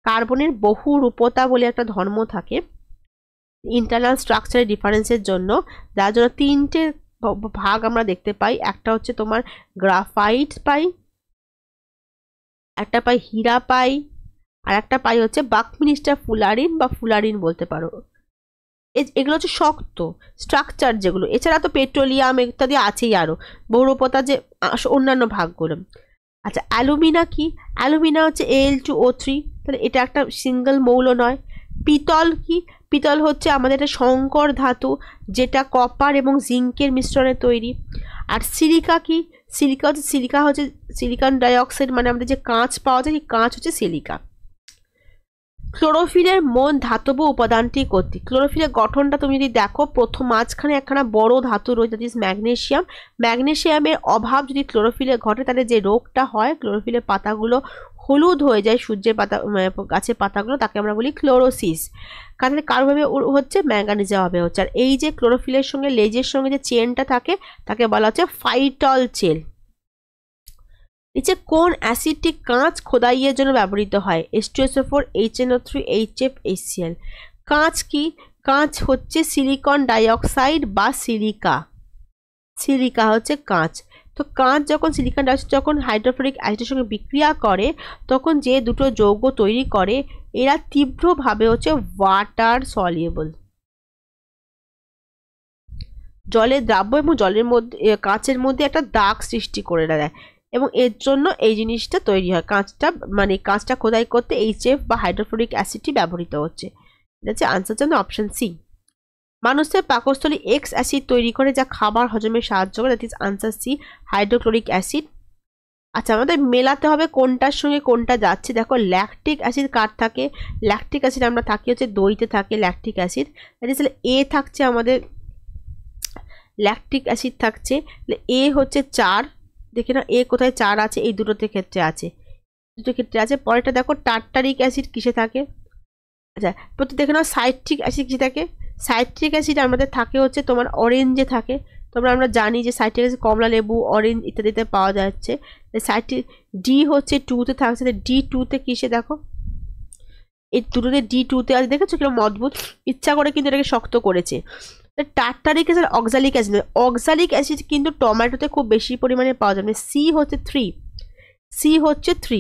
কার্বনের বহু রূপতা বলে একটা ধর্ম থাকে ইন্টারনাল স্ট্রাকচারের ডিফারেন্সের জন্য যার জন্য তিনটে ভাগ আমরা দেখতে পাই একটা হচ্ছে তোমার গ্রাফাইট পাই একটা পাই হীরা পাই আর একটা পাই হচ্ছে বাকমিনিস্টার ফুলারিন বা ফুলারিন বলতে পারো এগুলো হচ্ছে শক্ত স্ট্রাকচার যেগুলো এছাড়া তো পেট্রোলিয়াম ইত্যাদি আছেই আরও বৌরপতা যে অন্যান্য ভাগগুলো আচ্ছা অ্যালুমিনা কি অ্যালুমিনা হচ্ছে এল টু ও থ্রি তাহলে এটা একটা সিঙ্গেল মৌল নয় পিতল কি পিতল হচ্ছে আমাদের একটা শঙ্কর ধাতু যেটা কপার এবং জিঙ্কের মিশ্রণে তৈরি আর সিলিকা কি সিলিকা হচ্ছে সিলিকা হচ্ছে সিলিকন ডাইঅক্সাইড মানে আমাদের যে কাঁচ পাওয়া যায় সেই কাঁচ হচ্ছে সিলিকা ক্লোরোফিলের মন ধাতব উপাদানটি কর্তৃক ক্লোরোফিলের গঠনটা তুমি যদি দেখো প্রথম মাঝখানে একখানা বড় ধাতু রয়েছে দ্যাট ম্যাগনেশিয়াম ম্যাগনেশিয়ামের অভাব যদি ক্লোরোফিলে ঘটে তাহলে যে রোগটা হয় ক্লোরোফিলের পাতাগুলো হলুদ হয়ে যায় সূর্যের পাতা গাছের পাতাগুলো তাকে আমরা বলি ক্লোরোসিস কারণ কারোভাবে হচ্ছে ম্যাঙ্গানিজা হবে হচ্ছে আর এই যে ক্লোরোফিলের সঙ্গে লেজের সঙ্গে যে চেনটা থাকে তাকে বলা হচ্ছে ফাইটল চেল নিচে কোন অ্যাসিডটি কাঁচ খোদাইয়ের জন্য ব্যবহৃত হয় এসটিএসওফোর H N O three H F H C L কাঁচ কি কাঁচ হচ্ছে সিলিকন ডাইঅক্সাইড বা সিলিকা সিলিকা হচ্ছে কাঁচ তো কাঁচ যখন সিলিকন ডাইঅক্সাইড যখন হাইড্রোফ্লোরিক অ্যাসিডের সঙ্গে বিক্রিয়া করে তখন যে দুটো যৌগ তৈরি করে এরা তীব্রভাবে হচ্ছে ওয়াটার সলিয়েবল জলের দ্রাব্য এবং জলের মধ্যে কাঁচের মধ্যে একটা দাগ সৃষ্টি করে দেয় এবং এর জন্য এই জিনিসটা তৈরি হয় কাঁচটা মানে কাঁচটা খোদাই করতে এইচএফ বা হাইড্রোফ্লোরিক অ্যাসিডটি ব্যবহৃত হচ্ছে এটা হচ্ছে আনসার জন্য অপশান সি মানুষের পাকস্থলী এক্স অ্যাসিড তৈরি করে যা খাবার হজমে সাহায্য করে that is answer C hydrochloric acid আচ্ছা আমাদের মেলাতে হবে কোনটার সঙ্গে কোনটা যাচ্ছে দেখো ল্যাকটিক অ্যাসিড কার থাকে ল্যাকটিক অ্যাসিড আমরা থাকি হচ্ছে দইতে থাকে lactic acid that is A থাকছে আমাদের ল্যাকটিক অ্যাসিড থাকছে এ হচ্ছে চার দেখে না এ কোথায় চার আছে এই দুটোতে ক্ষেত্রে আছে দুটো ক্ষেত্রে আছে পরেরটা দেখো টার্টারিক অ্যাসিড কিসে থাকে আচ্ছা প্রতি দেখে নাও সাইট্রিক অ্যাসিড কিসে থাকে সাইট্রিক অ্যাসিড আমাদের থাকে হচ্ছে তোমার অরেঞ্জে থাকে তোমরা আমরা জানি যে সাইট্রিক অ্যাসিড কমলা লেবু অরেঞ্জ ইত্যাদিতে পাওয়া যাচ্ছে সাইট্রিক ডি হচ্ছে টুতে থাকছে ডি টুতে কিসে দেখো এই দুটোতে ডি টুতে আছে দেখেছো কিরকম মজবুত ইচ্ছা করে কিন্তু এটাকে শক্ত করেছে tartaric acid oxalic acid oxalic acid কিন্তু টমেটোতে খুব বেশি পরিমাণে পাওয়া যাবে সি মানে হচ্ছে থ্রি সি হচ্ছে থ্রি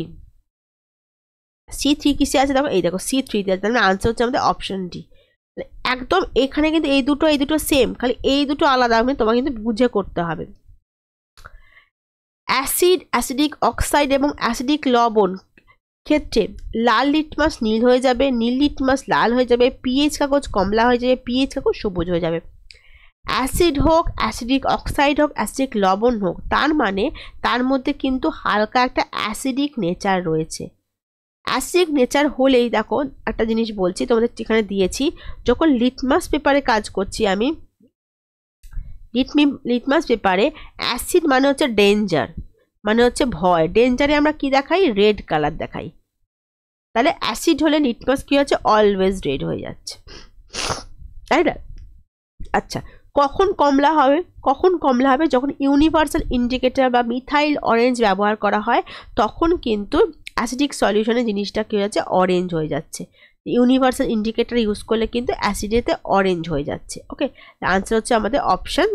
সি থ্রি কিসে আছে দেখো এই দেখো সি থ্রিতে আছে তার মানে আনসার হচ্ছে আমাদের অপশন ডি একদম এখানে কিন্তু এই দুটো এই দুটো সেম খালি এই দুটো আলাদা আমি তোমাকে কিন্তু বুঝে করতে হবে অ্যাসিড অ্যাসিডিক অক্সাইড এবং অ্যাসিডিক লবণ ক্ষেত্রে লাল লিটমাস নীল হয়ে যাবে নীল লিটমাস লাল হয়ে যাবে পিএইচ কাগজ কমলা হয়ে যাবে পিএইচ কাগজ সবুজ হয়ে যাবে অ্যাসিড হোক অ্যাসিডিক অক্সাইড হোক অ্যাসিডিক লবণ হোক তার মানে তার মধ্যে কিন্তু হালকা একটা অ্যাসিডিক নেচার রয়েছে অ্যাসিড নেচার হলেই দেখো একটা জিনিস বলছি তোমাদের এখানে দিয়েছি যখন লিটমাস পেপারে কাজ করছি আমি লিটমি লিটমাস পেপারে অ্যাসিড মানে হচ্ছে ডেঞ্জার মানে হচ্ছে ভয় ডেঞ্জারে আমরা কি দেখাই রেড কালার দেখাই তাহলে অ্যাসিড হলে লিটমাস কী হচ্ছে অলওয়েজ রেড হয়ে যাচ্ছে তাই না আচ্ছা কখন কমলা হবে কখন কমলা হবে যখন ইউনিভার্সাল ইন্ডিকেটর বা মিথাইল অরেঞ্জ ব্যবহার করা হয় তখন কিন্তু অ্যাসিডিক সলিউশনে জিনিসটা কী হয়ে যাচ্ছে অরেঞ্জ হয়ে যাচ্ছে ইউনিভার্সাল ইন্ডিকেটার ইউজ করলে কিন্তু অ্যাসিডেতে অরেঞ্জ হয়ে যাচ্ছে ওকে আনসার হচ্ছে আমাদের option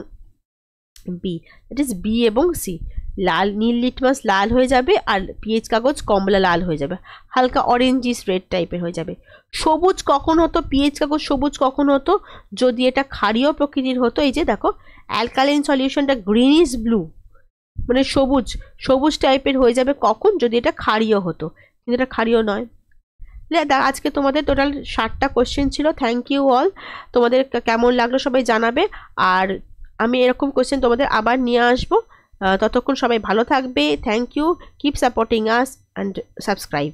B that is B এবং সি লাল নীল লিটমাস লাল হয়ে যাবে আর পিএইচ কাগজ কমলা লাল হয়ে যাবে হালকা অরেঞ্জিস রেড টাইপের হয়ে যাবে সবুজ কখন হতো পিএইচ কাগজ সবুজ কখন হতো যদি এটা ক্ষারীয় প্রকৃতির হতো এই যে দেখো অ্যালকালিন সলিউশনটা গ্রিনিশ ব্লু মানে সবুজ সবুজ টাইপের হয়ে যাবে কখন যদি এটা ক্ষারীয় হতো কিন্তু এটা ক্ষারীয় নয় আজকে তোমাদের টোটাল ষাটটা কোশ্চেন ছিল থ্যাংক ইউ অল তোমাদের কেমন লাগলো সবাই জানাবে আর আমি এরকম কোশ্চেন তোমাদের আবার নিয়ে আসবো ততক্ষণ সবাই ভালো থাকবে thank you keep supporting us and subscribe